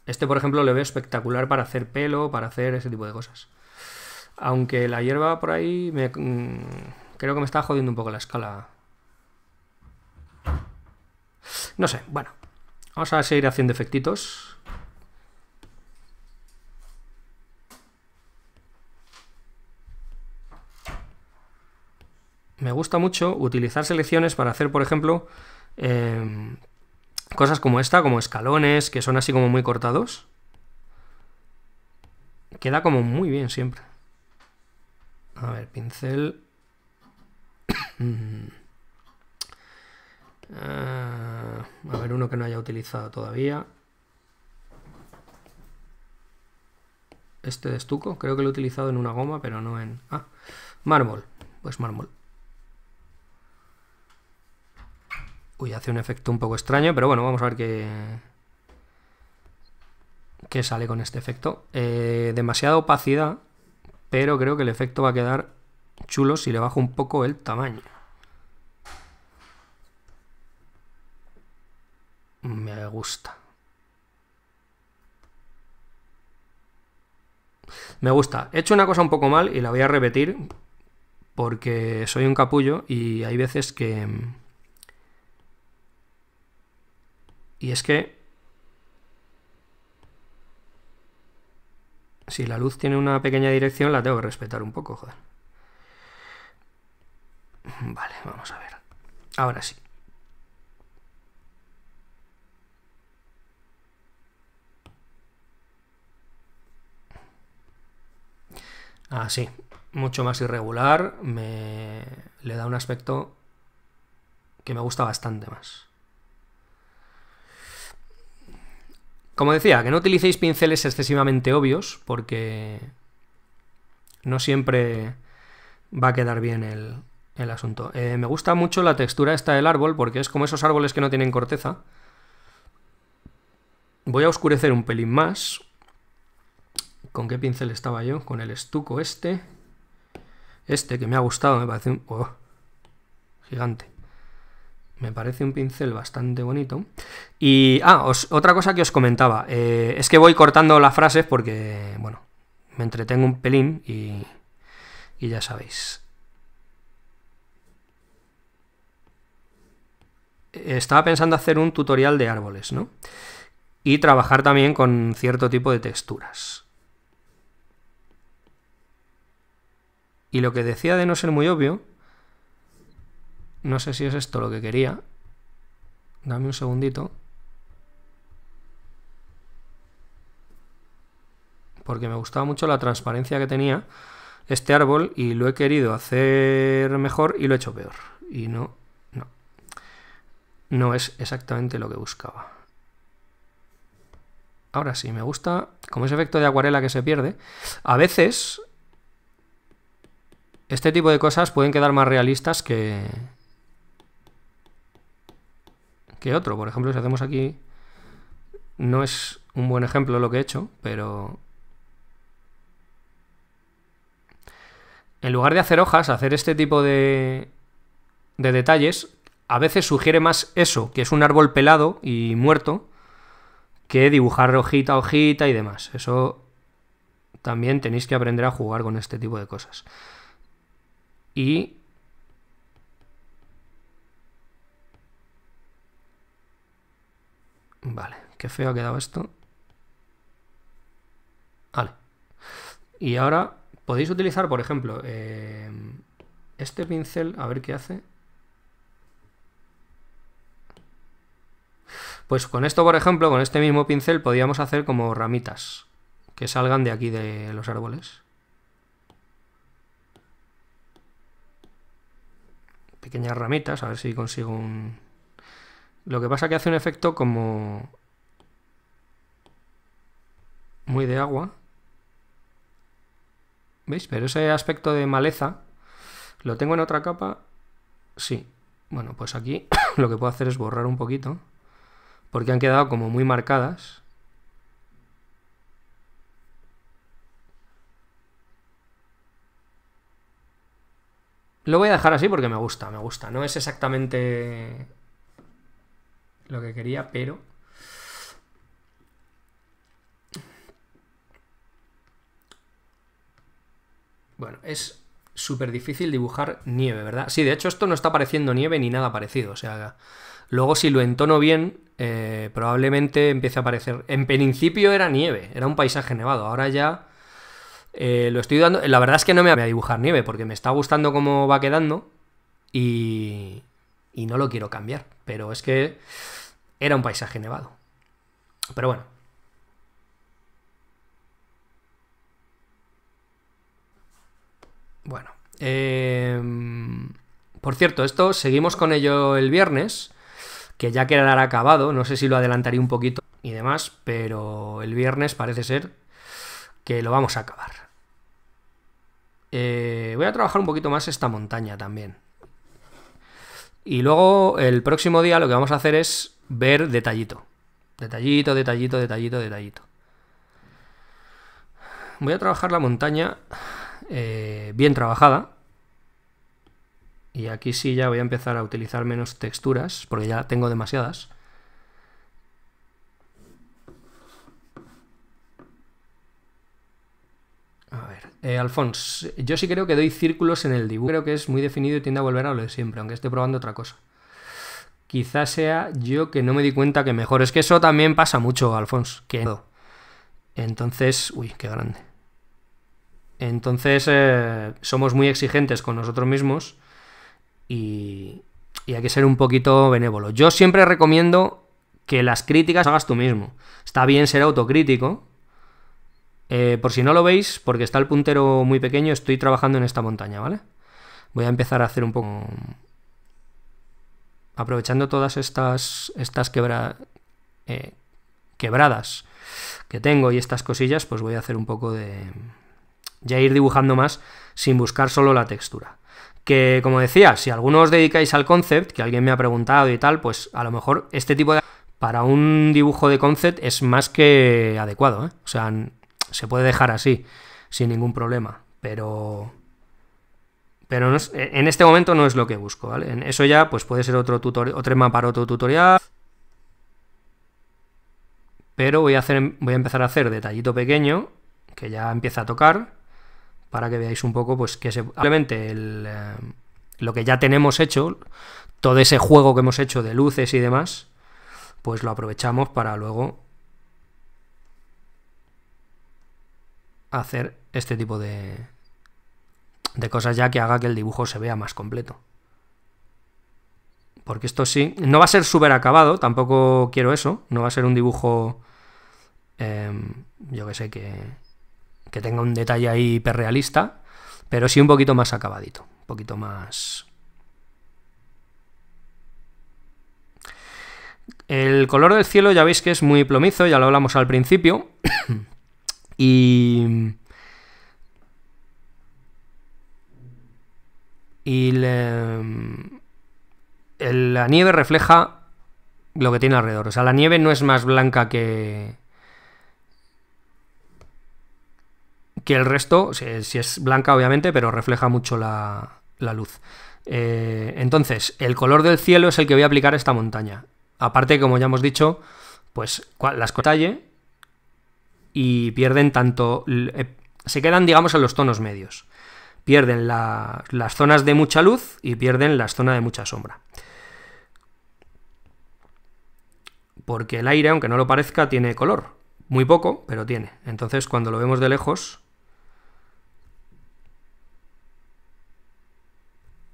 Speaker 1: Este, por ejemplo, le veo espectacular para hacer pelo, para hacer ese tipo de cosas. Aunque la hierba por ahí me, mm, creo que me está jodiendo un poco la escala. No sé, bueno. Vamos a seguir haciendo efectitos. Me gusta mucho utilizar selecciones para hacer, por ejemplo, em, cosas como esta, como escalones, que son así como muy cortados. Queda como muy bien siempre. A ver, pincel... Mm. Ah, a ver, uno que no haya utilizado todavía. Este de estuco, creo que lo he utilizado en una goma, pero no en... Ah, mármol. Pues mármol. Uy, hace un efecto un poco extraño, pero bueno, vamos a ver qué, qué sale con este efecto. Eh, demasiada opacidad, pero creo que el efecto va a quedar chulo si le bajo un poco el tamaño. me gusta. Me gusta. He hecho una cosa un poco mal y la voy a repetir porque soy un capullo y hay veces que... Y es que... Si la luz tiene una pequeña dirección, la tengo que respetar un poco, joder. Vale, vamos a ver. Ahora sí. Así, ah, mucho más irregular, me, le da un aspecto que me gusta bastante más. Como decía, que no utilicéis pinceles excesivamente obvios, porque no siempre va a quedar bien el, asunto. Eh, me gusta mucho la textura esta del árbol, porque es como esos árboles que no tienen corteza. Voy a oscurecer un pelín más, ¿Con qué pincel estaba yo? Con el estuco este. Este que me ha gustado, me parece un... Oh, gigante. Me parece un pincel bastante bonito. Y, ah, otra cosa que os comentaba. Eh, es que voy cortando las frases porque, bueno, me entretengo un pelín y, y ya sabéis. Estaba pensando hacer un tutorial de árboles, ¿no? Y trabajar también con cierto tipo de texturas. Y lo que decía de no ser muy obvio, no sé si es esto lo que quería. Dame un segundito. Porque me gustaba mucho la transparencia que tenía este árbol y lo he querido hacer mejor y lo he hecho peor. Y no, no. No es exactamente lo que buscaba. Ahora sí, me gusta como ese efecto de acuarela que se pierde. A veces este tipo de cosas pueden quedar más realistas que, que otro. Por ejemplo, si hacemos aquí... No es un buen ejemplo lo que he hecho, pero... En lugar de hacer hojas, hacer este tipo de, de detalles, a veces sugiere más eso, que es un árbol pelado y muerto, que dibujar hojita a hojita y demás. Eso también tenéis que aprender a jugar con este tipo de cosas y Vale, qué feo ha quedado esto. Vale. Y ahora podéis utilizar, por ejemplo, eh, este pincel, a ver qué hace. Pues con esto, por ejemplo, con este mismo pincel, podíamos hacer como ramitas que salgan de aquí de los árboles. pequeñas ramitas, a ver si consigo un... Lo que pasa que hace un efecto como... Muy de agua. ¿Veis? Pero ese aspecto de maleza, ¿lo tengo en otra capa? Sí. Bueno, pues aquí lo que puedo hacer es borrar un poquito, porque han quedado como muy marcadas. Lo voy a dejar así porque me gusta, me gusta. No es exactamente lo que quería, pero... Bueno, es súper difícil dibujar nieve, ¿verdad? Sí, de hecho esto no está pareciendo nieve ni nada parecido. O sea, luego si lo entono bien, eh, probablemente empiece a aparecer... En principio era nieve, era un paisaje nevado. Ahora ya eh, lo estoy dando. La verdad es que no me voy a dibujar nieve porque me está gustando cómo va quedando y, no lo quiero cambiar. Pero es que era un paisaje nevado. Pero bueno. Bueno. Em, por cierto, esto seguimos con ello el viernes, que ya quedará acabado. No sé si lo adelantaré un poquito y demás, pero el viernes parece ser que lo vamos a acabar. Eh, voy a trabajar un poquito más esta montaña también. Y luego el próximo día lo que vamos a hacer es ver detallito. Detallito, detallito, detallito, detallito. Voy a trabajar la montaña eh, bien trabajada. Y aquí sí ya voy a empezar a utilizar menos texturas, porque ya tengo demasiadas. Eh, Alfons, yo sí creo que doy círculos en el dibujo. Creo que es muy definido y tiende a volver a lo de siempre, aunque esté probando otra cosa. Quizás sea yo que no me di cuenta que mejor. Es que eso también pasa mucho, Alfons. Que Entonces, uy, qué grande. Entonces, eh, somos muy exigentes con nosotros mismos y, y hay que ser un poquito benévolo. Yo siempre recomiendo que las críticas hagas tú mismo. Está bien ser autocrítico, eh, por si no lo veis, porque está el puntero muy pequeño, estoy trabajando en esta montaña, ¿vale? Voy a empezar a hacer un poco... Aprovechando todas estas, estas eh, quebradas que tengo y estas cosillas, pues voy a hacer un poco de... Ya ir dibujando más sin buscar solo la textura. Que, como decía, si alguno os dedicáis al concept, que alguien me ha preguntado y tal, pues a lo mejor este tipo de... Para un dibujo de concept es más que adecuado, ¿eh? O sea, se puede dejar así, sin ningún problema, pero... Pero en este momento no es lo que busco, eso ya pues puede ser otro, tutorial, otro tema para otro tutorial. Pero voy a, hacer, voy a empezar a hacer detallito pequeño, que ya empieza a tocar, para que veáis un poco pues que se, eh, lo que ya tenemos hecho, todo ese juego que hemos hecho de luces y demás, pues lo aprovechamos para luego hacer este tipo de, de cosas ya que haga que el dibujo se vea más completo. Porque esto sí, no va a ser súper acabado, tampoco quiero eso, no va a ser un dibujo, em, yo que sé, que, que tenga un detalle ahí hiperrealista, pero sí un poquito más acabadito, un poquito más... El color del cielo ya veis que es muy plomizo, ya lo hablamos al principio. Y. la nieve refleja lo que tiene alrededor. O sea, la nieve no es más blanca que. que el resto. Si, es blanca, obviamente, pero refleja mucho la, luz. Eh, entonces, el color del cielo es el que voy a aplicar a esta montaña. Aparte, como ya hemos dicho, pues las cotalle y pierden tanto... Eh, se quedan, digamos, en los tonos medios. Pierden las zonas de mucha luz y pierden la zona de mucha sombra. Porque el aire, aunque no lo parezca, tiene color. Muy poco, pero tiene. Entonces, cuando lo vemos de lejos...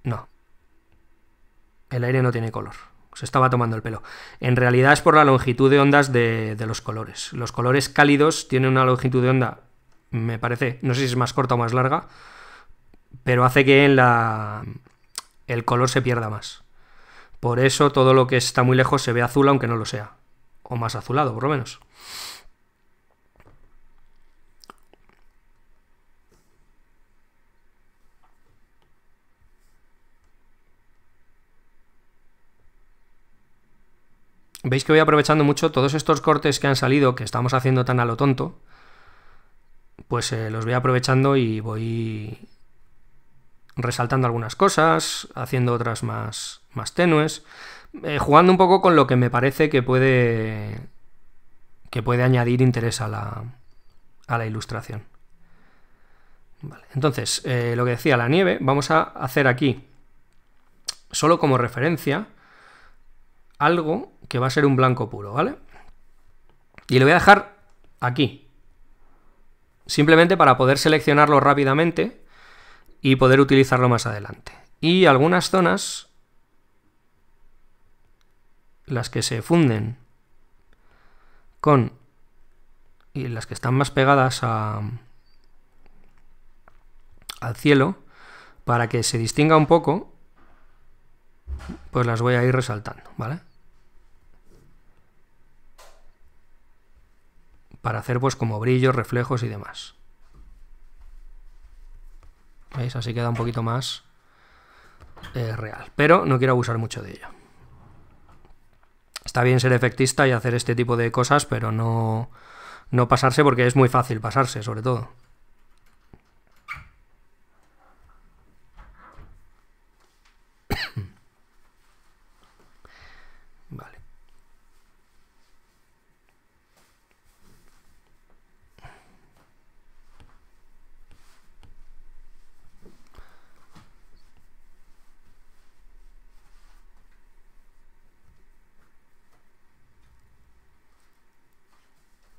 Speaker 1: No. El aire no tiene color se estaba tomando el pelo. En realidad es por la longitud de ondas de, de, los colores. Los colores cálidos tienen una longitud de onda, me parece, no sé si es más corta o más larga, pero hace que en la, el color se pierda más. Por eso todo lo que está muy lejos se ve azul aunque no lo sea, o más azulado por lo menos. veis que voy aprovechando mucho todos estos cortes que han salido, que estamos haciendo tan a lo tonto, pues eh, los voy aprovechando y voy resaltando algunas cosas, haciendo otras más, más tenues, eh, jugando un poco con lo que me parece que puede, que puede añadir interés a la, a la ilustración. entonces, eh, lo que decía la nieve, vamos a hacer aquí, solo como referencia, algo que va a ser un blanco puro, ¿vale? Y lo voy a dejar aquí. Simplemente para poder seleccionarlo rápidamente y poder utilizarlo más adelante. Y algunas zonas, las que se funden con y las que están más pegadas a, al cielo, para que se distinga un poco, pues las voy a ir resaltando, ¿vale? para hacer pues como brillos, reflejos y demás. ¿Veis? Así queda un poquito más eh, real. Pero no quiero abusar mucho de ello. Está bien ser efectista y hacer este tipo de cosas, pero no, no pasarse porque es muy fácil pasarse, sobre todo.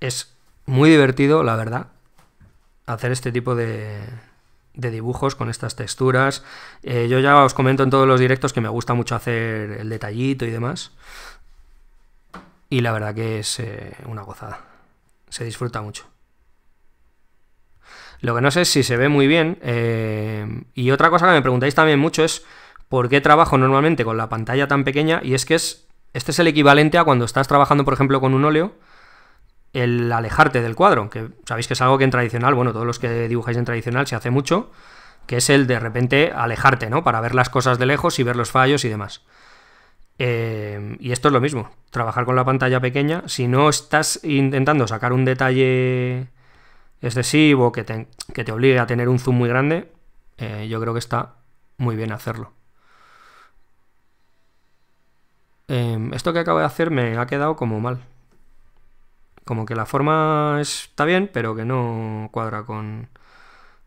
Speaker 1: es muy divertido, la verdad, hacer este tipo de, dibujos con estas texturas. Eh, yo ya os comento en todos los directos que me gusta mucho hacer el detallito y demás. Y la verdad que es eh, una gozada. Se disfruta mucho. Lo que no sé es si se ve muy bien. Eh, y otra cosa que me preguntáis también mucho es por qué trabajo normalmente con la pantalla tan pequeña. Y es que es, este es el equivalente a cuando estás trabajando, por ejemplo, con un óleo el alejarte del cuadro, que sabéis que es algo que en tradicional, bueno, todos los que dibujáis en tradicional se hace mucho, que es el de repente alejarte, ¿no? Para ver las cosas de lejos y ver los fallos y demás. Eh, y esto es lo mismo, trabajar con la pantalla pequeña, si no estás intentando sacar un detalle excesivo que te, obligue a tener un zoom muy grande, eh, yo creo que está muy bien hacerlo. Eh, esto que acabo de hacer me ha quedado como mal. Como que la forma está bien, pero que no cuadra con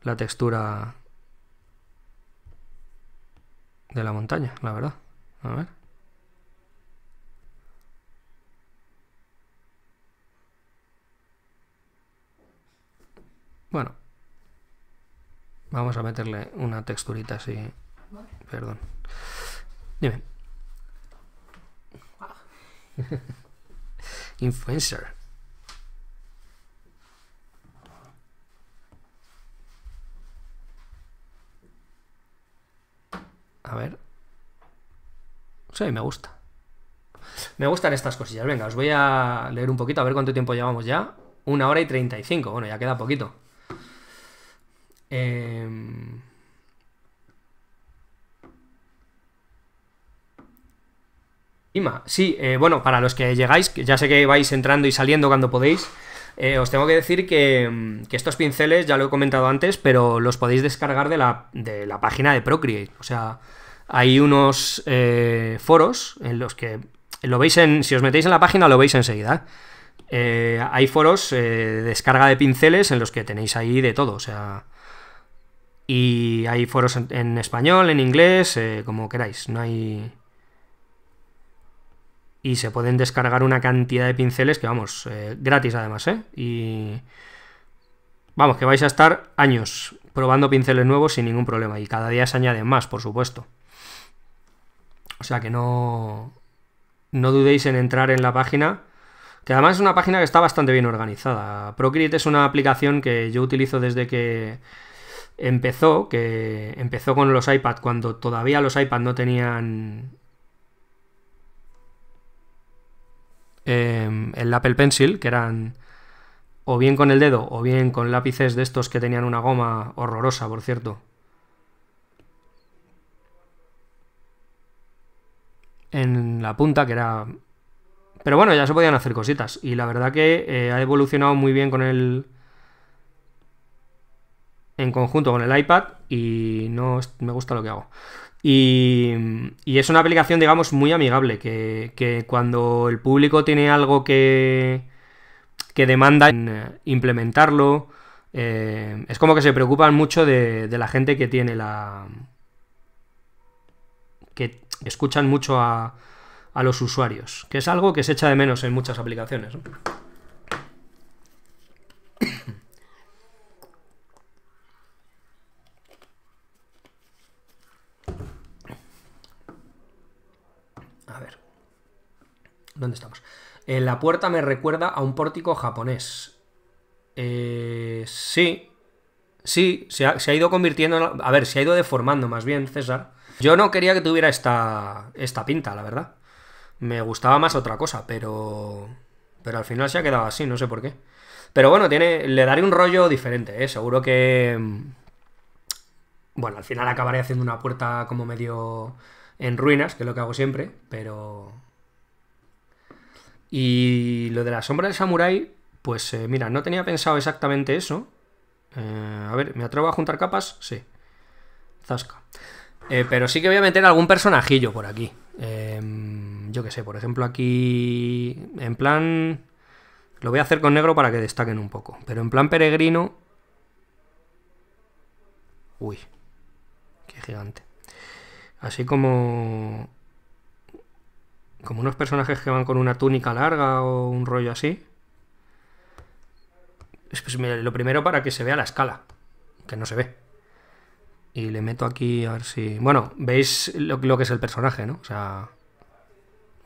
Speaker 1: la textura de la montaña, la verdad. A ver. Bueno, vamos a meterle una texturita así. Perdón. Dime. Influencer. A ver. Sí, me gusta. Me gustan estas cosillas. Venga, os voy a leer un poquito, a ver cuánto tiempo llevamos ya. Una hora y treinta y cinco, Bueno, ya queda poquito. Em, Ima, sí, eh, bueno, para los que llegáis, ya sé que vais entrando y saliendo cuando podéis. Eh, os tengo que decir mm, que, estos pinceles, ya lo he comentado antes, pero los podéis descargar de la, página de Procreate. O sea, hay unos eh, foros en los que lo veis en. Si os metéis en la página, lo veis enseguida. Eh, hay foros de descarga de pinceles en los que tenéis ahí de todo. O sea. Y hay foros en, en español, en inglés, como queráis. No hay y se pueden descargar una cantidad de pinceles que vamos, eh, gratis además, ¿eh? Y vamos, que vais a estar años probando pinceles nuevos sin ningún problema y cada día se añaden más, por supuesto. O sea que no no dudéis en entrar en la página, que además es una página que está bastante bien organizada. Procreate es una aplicación que yo utilizo desde que empezó, que empezó con los iPad cuando todavía los iPad no tenían Em, el Apple Pencil, que eran o bien con el dedo o bien con lápices de estos que tenían una goma horrorosa, por cierto. En la punta, que era... Pero bueno, ya se podían hacer cositas. Y la verdad que eh, ha evolucionado muy bien con el... En conjunto con el iPad y no me gusta lo que hago. Y, es una aplicación, digamos, muy amigable, que, cuando el público tiene algo que, que demanda en eh, implementarlo, eh, es como que se preocupan mucho de, la gente que tiene la... que escuchan mucho a, los usuarios, que es algo que se echa de menos en muchas aplicaciones. ¿no? ¿Dónde estamos? Eh, la puerta me recuerda a un pórtico japonés. Eh, sí. Sí, se ha, se ha, ido convirtiendo. A ver, se ha ido deformando más bien, César. Yo no quería que tuviera esta, esta pinta, la verdad. Me gustaba más otra cosa, pero. Pero al final se ha quedado así, no sé por qué. Pero bueno, tiene, le daré un rollo diferente, ¿eh? Seguro que. Mm, bueno, al final acabaré haciendo una puerta como medio en ruinas, que es lo que hago siempre, pero. Y lo de la sombra del samurái, pues eh, mira, no tenía pensado exactamente eso. Eh, a ver, ¿me atrevo a juntar capas? Sí. Zasca. Eh, pero sí que voy a meter algún personajillo por aquí. Em, yo qué sé, por ejemplo, aquí. En plan. Lo voy a hacer con negro para que destaquen un poco. Pero en plan peregrino. Uy. Qué gigante. Así como. Como unos personajes que van con una túnica larga o un rollo así. lo primero para que se vea la escala, que no se ve. Y le meto aquí a ver si... Bueno, veis lo, que es el personaje, ¿no? O sea,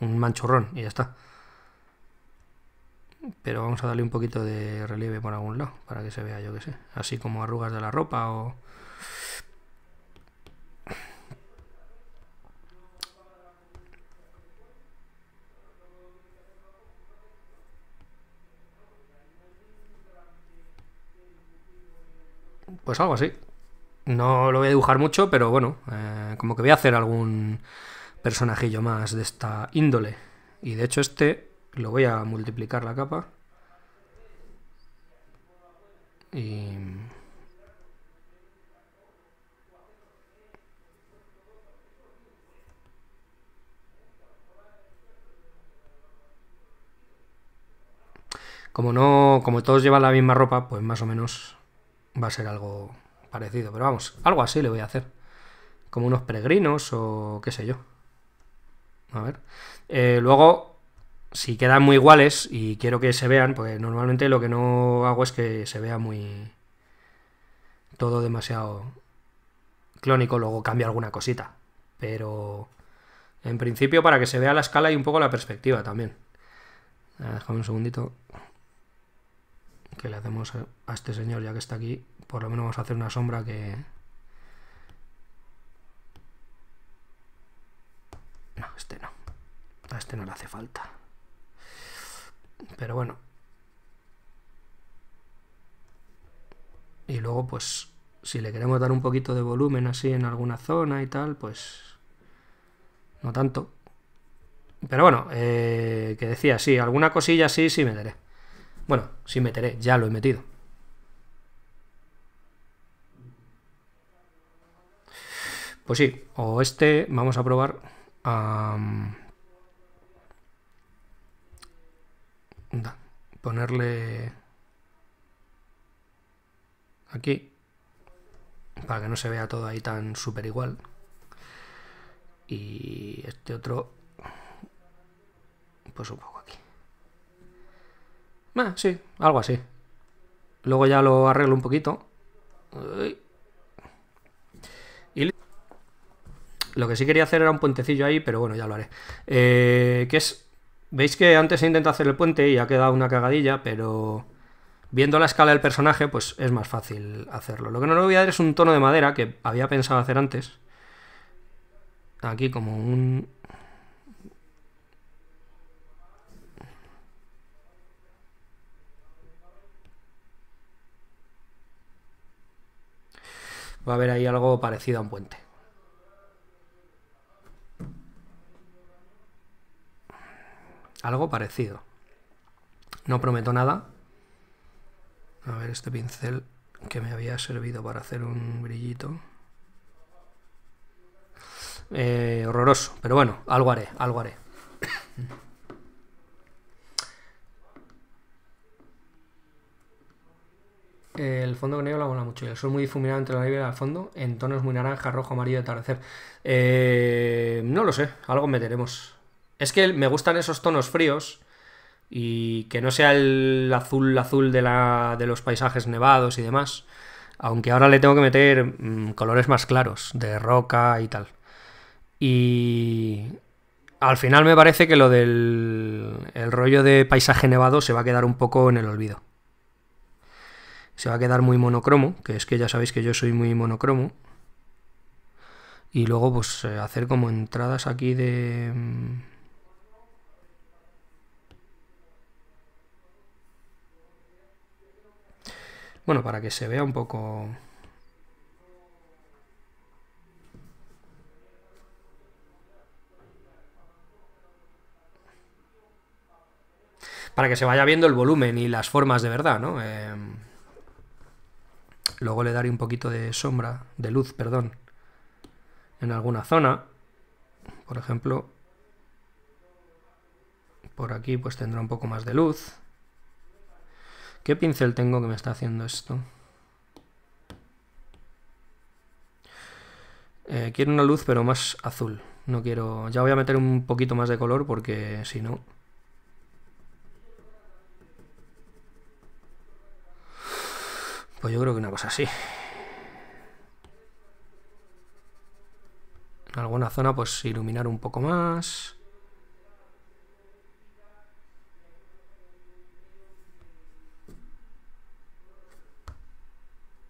Speaker 1: un manchurrón y ya está. Pero vamos a darle un poquito de relieve por algún lado, para que se vea, yo que sé. Así como arrugas de la ropa o... Pues algo así. No lo voy a dibujar mucho, pero bueno, eh, como que voy a hacer algún personajillo más de esta índole. Y de hecho este lo voy a multiplicar la capa. Y... Como no, como todos llevan la misma ropa, pues más o menos va a ser algo parecido. Pero vamos, algo así le voy a hacer. Como unos peregrinos o qué sé yo. A ver. Eh, luego, si quedan muy iguales y quiero que se vean, pues normalmente lo que no hago es que se vea muy... Todo demasiado clónico, luego cambia alguna cosita. Pero en principio para que se vea la escala y un poco la perspectiva también. Déjame un segundito que le hacemos a este señor ya que está aquí, por lo menos vamos a hacer una sombra que... No, este no. A este no le hace falta. Pero bueno. Y luego, pues, si le queremos dar un poquito de volumen así en alguna zona y tal, pues... No tanto. Pero bueno, eh, que decía, sí, alguna cosilla sí sí me daré. Bueno, sí meteré, ya lo he metido. Pues sí, o este, vamos a probar... ponerle... Aquí. Para que no se vea todo ahí tan súper igual. Y este otro... Pues un poco aquí. Eh, sí, algo así. Luego ya lo arreglo un poquito. lo que sí quería hacer era un puentecillo ahí, pero bueno, ya lo haré. Eh, que es. Veis que antes he intentado hacer el puente y ha quedado una cagadilla, pero viendo la escala del personaje, pues es más fácil hacerlo. Lo que no le voy a dar es un tono de madera que había pensado hacer antes. Aquí como un Va a haber ahí algo parecido a un puente. Algo parecido. No prometo nada. A ver, este pincel que me había servido para hacer un brillito. Eh, horroroso, pero bueno, algo haré, algo haré. el fondo negro la mola mucho. el sol muy difuminado entre la nieve y el fondo, en tonos muy naranja, rojo, amarillo de atardecer. Eh, no lo sé, algo meteremos. Es que me gustan esos tonos fríos y que no sea el azul azul de, los paisajes nevados y demás. Aunque ahora le tengo que meter mm, colores más claros, de roca y tal. Y al final me parece que lo del rollo de paisaje nevado se va a quedar un poco en el olvido se va a quedar muy monocromo, que es que ya sabéis que yo soy muy monocromo. Y luego pues eh, hacer como entradas aquí de... Mm, bueno, para que se vea un poco... Para que se vaya viendo el volumen y las formas de verdad, ¿no? Eh... Luego le daré un poquito de sombra, de luz, perdón, en alguna zona. Por ejemplo, por aquí pues tendrá un poco más de luz. ¿Qué pincel tengo que me está haciendo esto? Eh, quiero una luz pero más azul. No quiero... Ya voy a meter un poquito más de color porque si no... Pues yo creo que una cosa así. En alguna zona pues iluminar un poco más.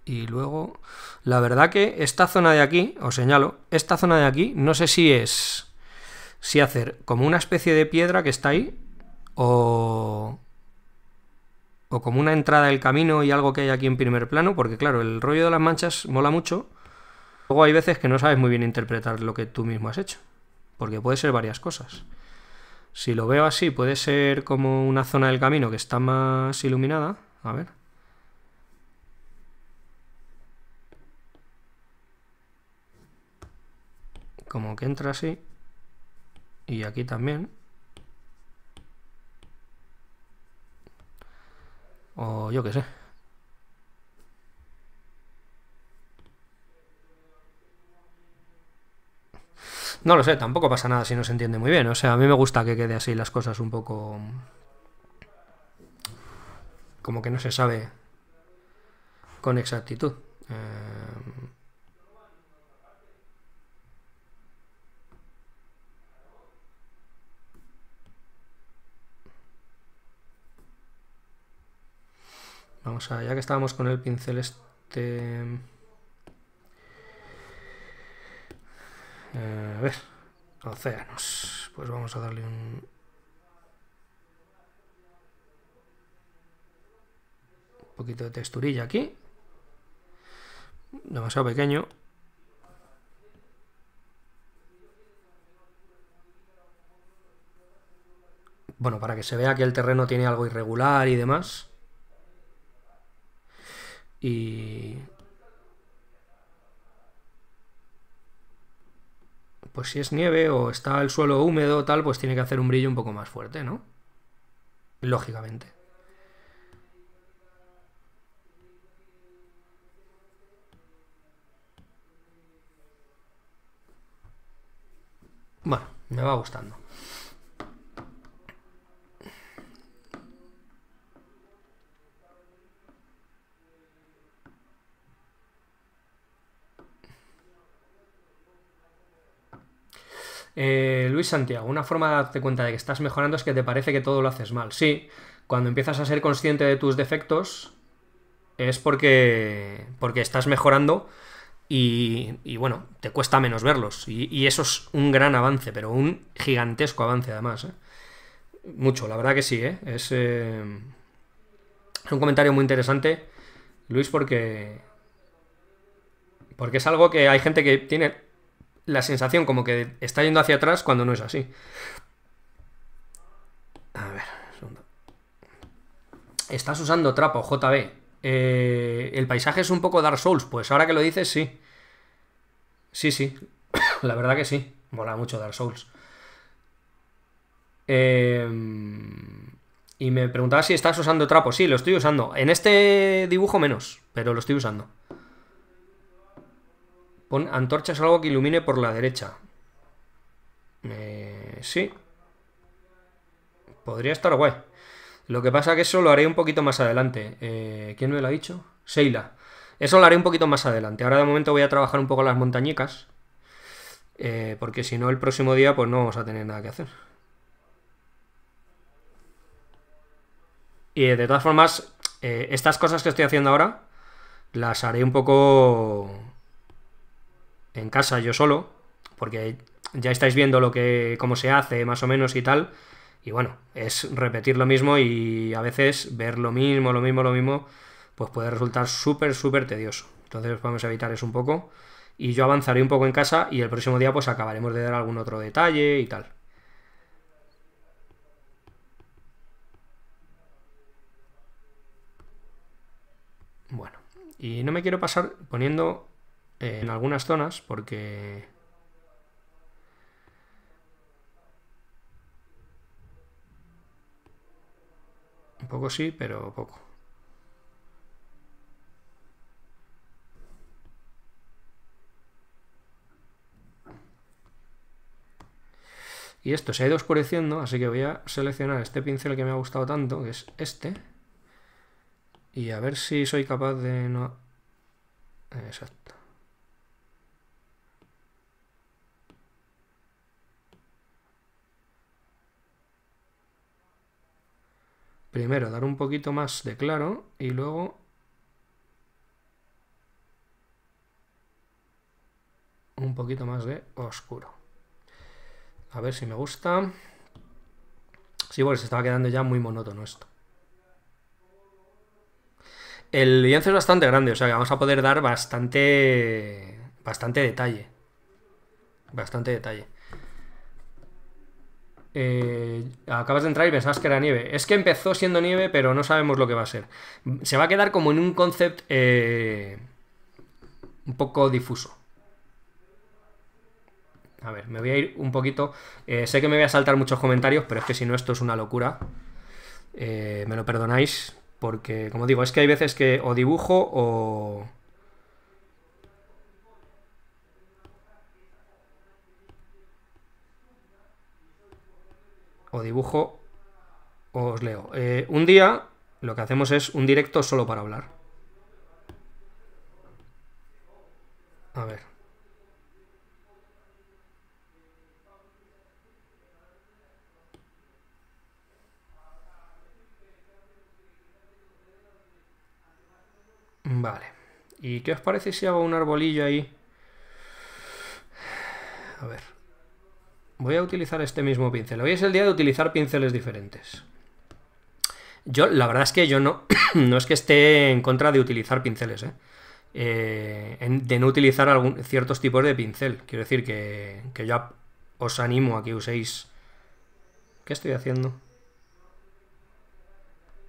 Speaker 1: Y luego, la verdad que esta zona de aquí, os señalo, esta zona de aquí, no sé si es, si hacer como una especie de piedra que está ahí, o, o como una entrada del camino y algo que hay aquí en primer plano, porque claro, el rollo de las manchas mola mucho. Luego hay veces que no sabes muy bien interpretar lo que tú mismo has hecho, porque puede ser varias cosas. Si lo veo así, puede ser como una zona del camino que está más iluminada. A ver. Como que entra así. Y aquí también. O yo qué sé. No lo sé, tampoco pasa nada si no se entiende muy bien. O sea, a mí me gusta que quede así las cosas un poco... Como que no se sabe con exactitud. Eh, Vamos a, ya que estábamos con el pincel este... Eh, a ver, océanos. Pues vamos a darle un... un poquito de texturilla aquí. Demasiado pequeño. Bueno, para que se vea que el terreno tiene algo irregular y demás. Y pues si es nieve o está el suelo húmedo tal, pues tiene que hacer un brillo un poco más fuerte, ¿no? Lógicamente. Bueno, me va gustando. Eh, Luis Santiago, una forma de darte cuenta de que estás mejorando es que te parece que todo lo haces mal. Sí, cuando empiezas a ser consciente de tus defectos es porque, porque estás mejorando y, bueno, te cuesta menos verlos. Y, eso es un gran avance, pero un gigantesco avance además. ¿eh? Mucho, la verdad que sí. ¿eh? Es, es un comentario muy interesante, Luis, porque... Porque es algo que hay gente que tiene la sensación como que está yendo hacia atrás cuando no es así. A ver, segundo. Estás usando trapo, JB. Eh, ¿El paisaje es un poco Dark Souls? Pues ahora que lo dices, sí. Sí, sí. la verdad que sí. Mola mucho Dark Souls. Eh, y me preguntaba si estás usando trapo. Sí, lo estoy usando. En este dibujo menos, pero lo estoy usando. Pon antorchas algo que ilumine por la derecha. Eh, sí. Podría estar guay. Lo que pasa es que eso lo haré un poquito más adelante. Eh, ¿Quién me lo ha dicho? Seila. Eso lo haré un poquito más adelante. Ahora de momento voy a trabajar un poco las montañicas. Eh, porque si no, el próximo día pues no vamos a tener nada que hacer. Y de todas formas, estas cosas que estoy haciendo ahora las haré un poco en casa yo solo, porque ya estáis viendo lo que, cómo se hace más o menos y tal. Y bueno, es repetir lo mismo y a veces ver lo mismo, lo mismo, lo mismo, pues puede resultar súper, súper tedioso. Entonces vamos a evitar eso un poco. Y yo avanzaré un poco en casa y el próximo día pues acabaremos de dar algún otro detalle y tal. Bueno, y no me quiero pasar poniendo en algunas zonas porque... Un poco sí, pero poco. Y esto se ha ido oscureciendo, así que voy a seleccionar este pincel que me ha gustado tanto, que es este. Y a ver si soy capaz de no... Exacto. primero dar un poquito más de claro y luego un poquito más de oscuro. A ver si me gusta. Sí, bueno, se estaba quedando ya muy monótono esto. El lienzo es bastante grande, o sea que vamos a poder dar bastante, bastante detalle. Bastante detalle. Eh, acabas de entrar y pensabas que era nieve. Es que empezó siendo nieve, pero no sabemos lo que va a ser. Se va a quedar como en un concept eh, un poco difuso. A ver, me voy a ir un poquito. Eh, sé que me voy a saltar muchos comentarios, pero es que si no, esto es una locura. me lo perdonáis, porque como digo, es que hay veces que o dibujo o o dibujo o os leo. Eh, un día lo que hacemos es un directo solo para hablar. A ver. Vale. ¿Y qué os parece si hago un arbolillo ahí? A ver, Voy a utilizar este mismo pincel. Hoy es el día de utilizar pinceles diferentes. Yo, la verdad es que yo no, no es que esté en contra de utilizar pinceles, ¿eh? eh de no utilizar algún, ciertos tipos de pincel. Quiero decir que, ya os animo a que uséis... ¿Qué estoy haciendo?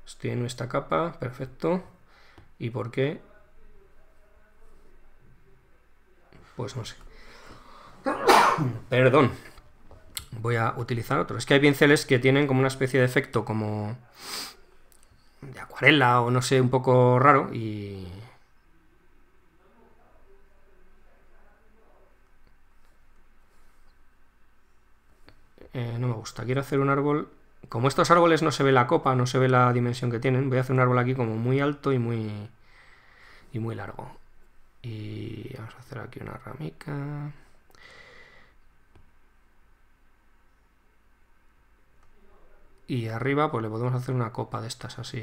Speaker 1: Estoy en esta capa, perfecto. ¿Y por qué? Pues no sé. Perdón. Voy a utilizar otro. Es que hay pinceles que tienen como una especie de efecto como de acuarela o no sé, un poco raro y... Eh, no me gusta. Quiero hacer un árbol... Como estos árboles no se ve la copa, no se ve la dimensión que tienen, voy a hacer un árbol aquí como muy alto y muy... y muy largo. Y vamos a hacer aquí una ramica... Y arriba pues le podemos hacer una copa de estas así.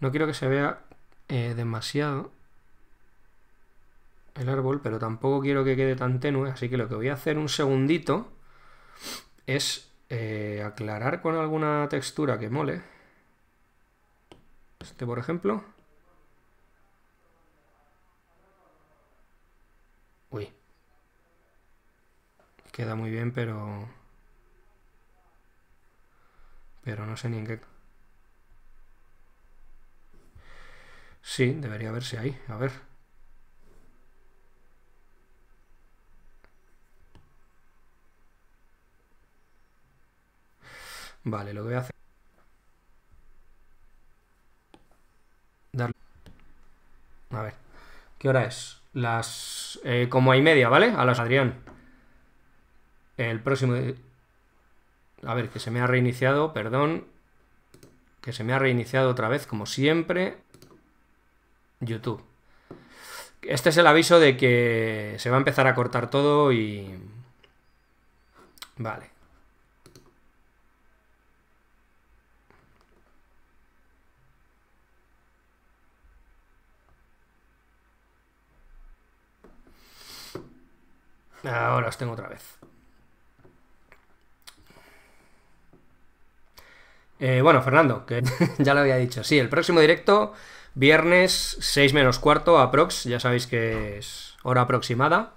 Speaker 1: No quiero que se vea eh, demasiado el árbol, pero tampoco quiero que quede tan tenue, así que lo que voy a hacer un segundito es eh, aclarar con alguna textura que mole. Este, por ejemplo. Uy. Queda muy bien, pero... Pero no sé ni en qué... Sí, debería verse ahí. A ver. Vale, lo que voy a hacer... Darle... A ver, ¿qué hora es? Las... Eh, como hay media, ¿vale? A las Adrián. El próximo... A ver, que se me ha reiniciado, perdón. Que se me ha reiniciado otra vez, como siempre. YouTube. Este es el aviso de que se va a empezar a cortar todo y... Vale. Ahora os tengo otra vez. Eh, bueno, Fernando, que ya lo había dicho. Sí, el próximo directo, viernes 6 menos cuarto, aprox. Ya sabéis que es hora aproximada.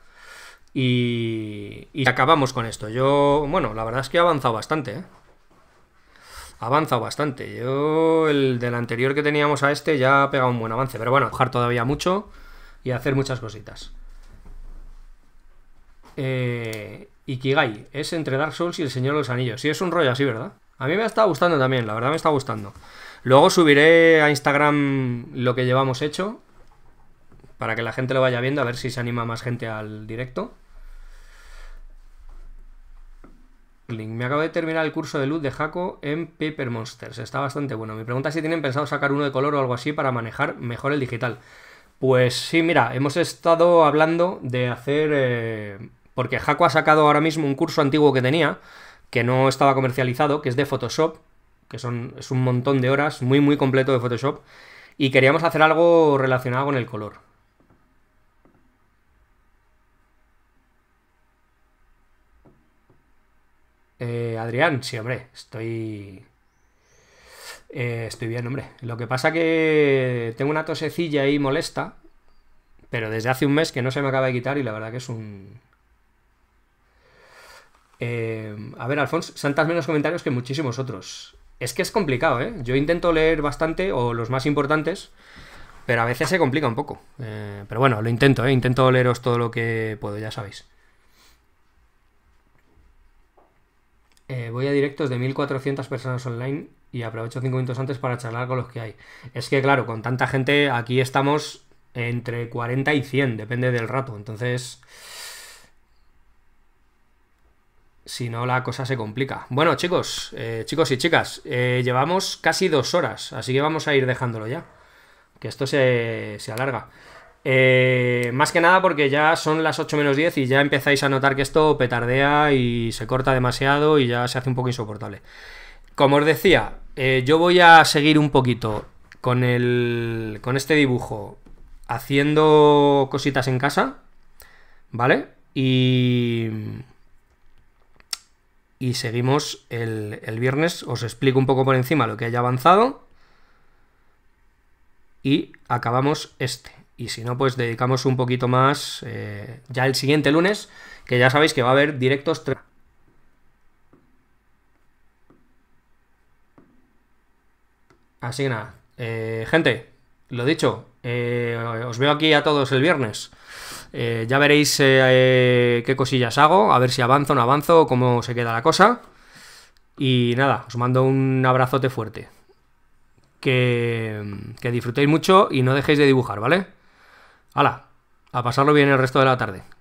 Speaker 1: Y, y acabamos con esto. Yo, bueno, la verdad es que he avanzado bastante. ¿eh? avanza bastante. Yo, el del anterior que teníamos a este, ya ha pegado un buen avance. Pero bueno, dejar todavía mucho y hacer muchas cositas eh, Ikigai. Es entre Dark Souls y El Señor de los Anillos. Sí, es un rollo así, ¿verdad? A mí me está gustando también, la verdad me está gustando. Luego subiré a Instagram lo que llevamos hecho para que la gente lo vaya viendo, a ver si se anima más gente al directo. me acabo de terminar el curso de luz de Jaco en Paper Monsters. Está bastante bueno. Me pregunta si tienen pensado sacar uno de color o algo así para manejar mejor el digital. Pues sí, mira, hemos estado hablando de hacer eh, porque Jaco ha sacado ahora mismo un curso antiguo que tenía, que no estaba comercializado, que es de Photoshop, que son, es un montón de horas, muy, muy completo de Photoshop, y queríamos hacer algo relacionado con el color. Eh, Adrián, sí, hombre, estoy... Eh, estoy bien, hombre. Lo que pasa que tengo una tosecilla ahí molesta, pero desde hace un mes que no se me acaba de quitar y la verdad que es un, eh, a ver, Alfonso, santas menos comentarios que muchísimos otros. Es que es complicado, ¿eh? Yo intento leer bastante o los más importantes, pero a veces se complica un poco. Eh, pero bueno, lo intento, ¿eh? Intento leeros todo lo que puedo, ya sabéis. Eh, voy a directos de 1400 personas online y aprovecho 5 minutos antes para charlar con los que hay. Es que, claro, con tanta gente aquí estamos entre 40 y 100, depende del rato. Entonces, si no, la cosa se complica. Bueno, chicos, eh, chicos y chicas, eh, llevamos casi dos horas, así que vamos a ir dejándolo ya. Que esto se, alarga. Eh, más que nada porque ya son las 8 menos 10 y ya empezáis a notar que esto petardea y se corta demasiado y ya se hace un poco insoportable. Como os decía, yo voy a seguir un poquito con, con este dibujo haciendo cositas en casa, ¿vale? Y y seguimos el, viernes. Os explico un poco por encima lo que haya avanzado y acabamos este. Y si no, pues dedicamos un poquito más eh, ya el siguiente lunes, que ya sabéis que va a haber directos Así que nada, eh, gente, lo dicho, eh, os veo aquí a todos el viernes. Eh, ya veréis eh, qué cosillas hago, a ver si avanzo o no avanzo, cómo se queda la cosa. Y nada, os mando un abrazote fuerte. Que, que disfrutéis mucho y no dejéis de dibujar, ¿vale? ¡Hala! A pasarlo bien el resto de la tarde.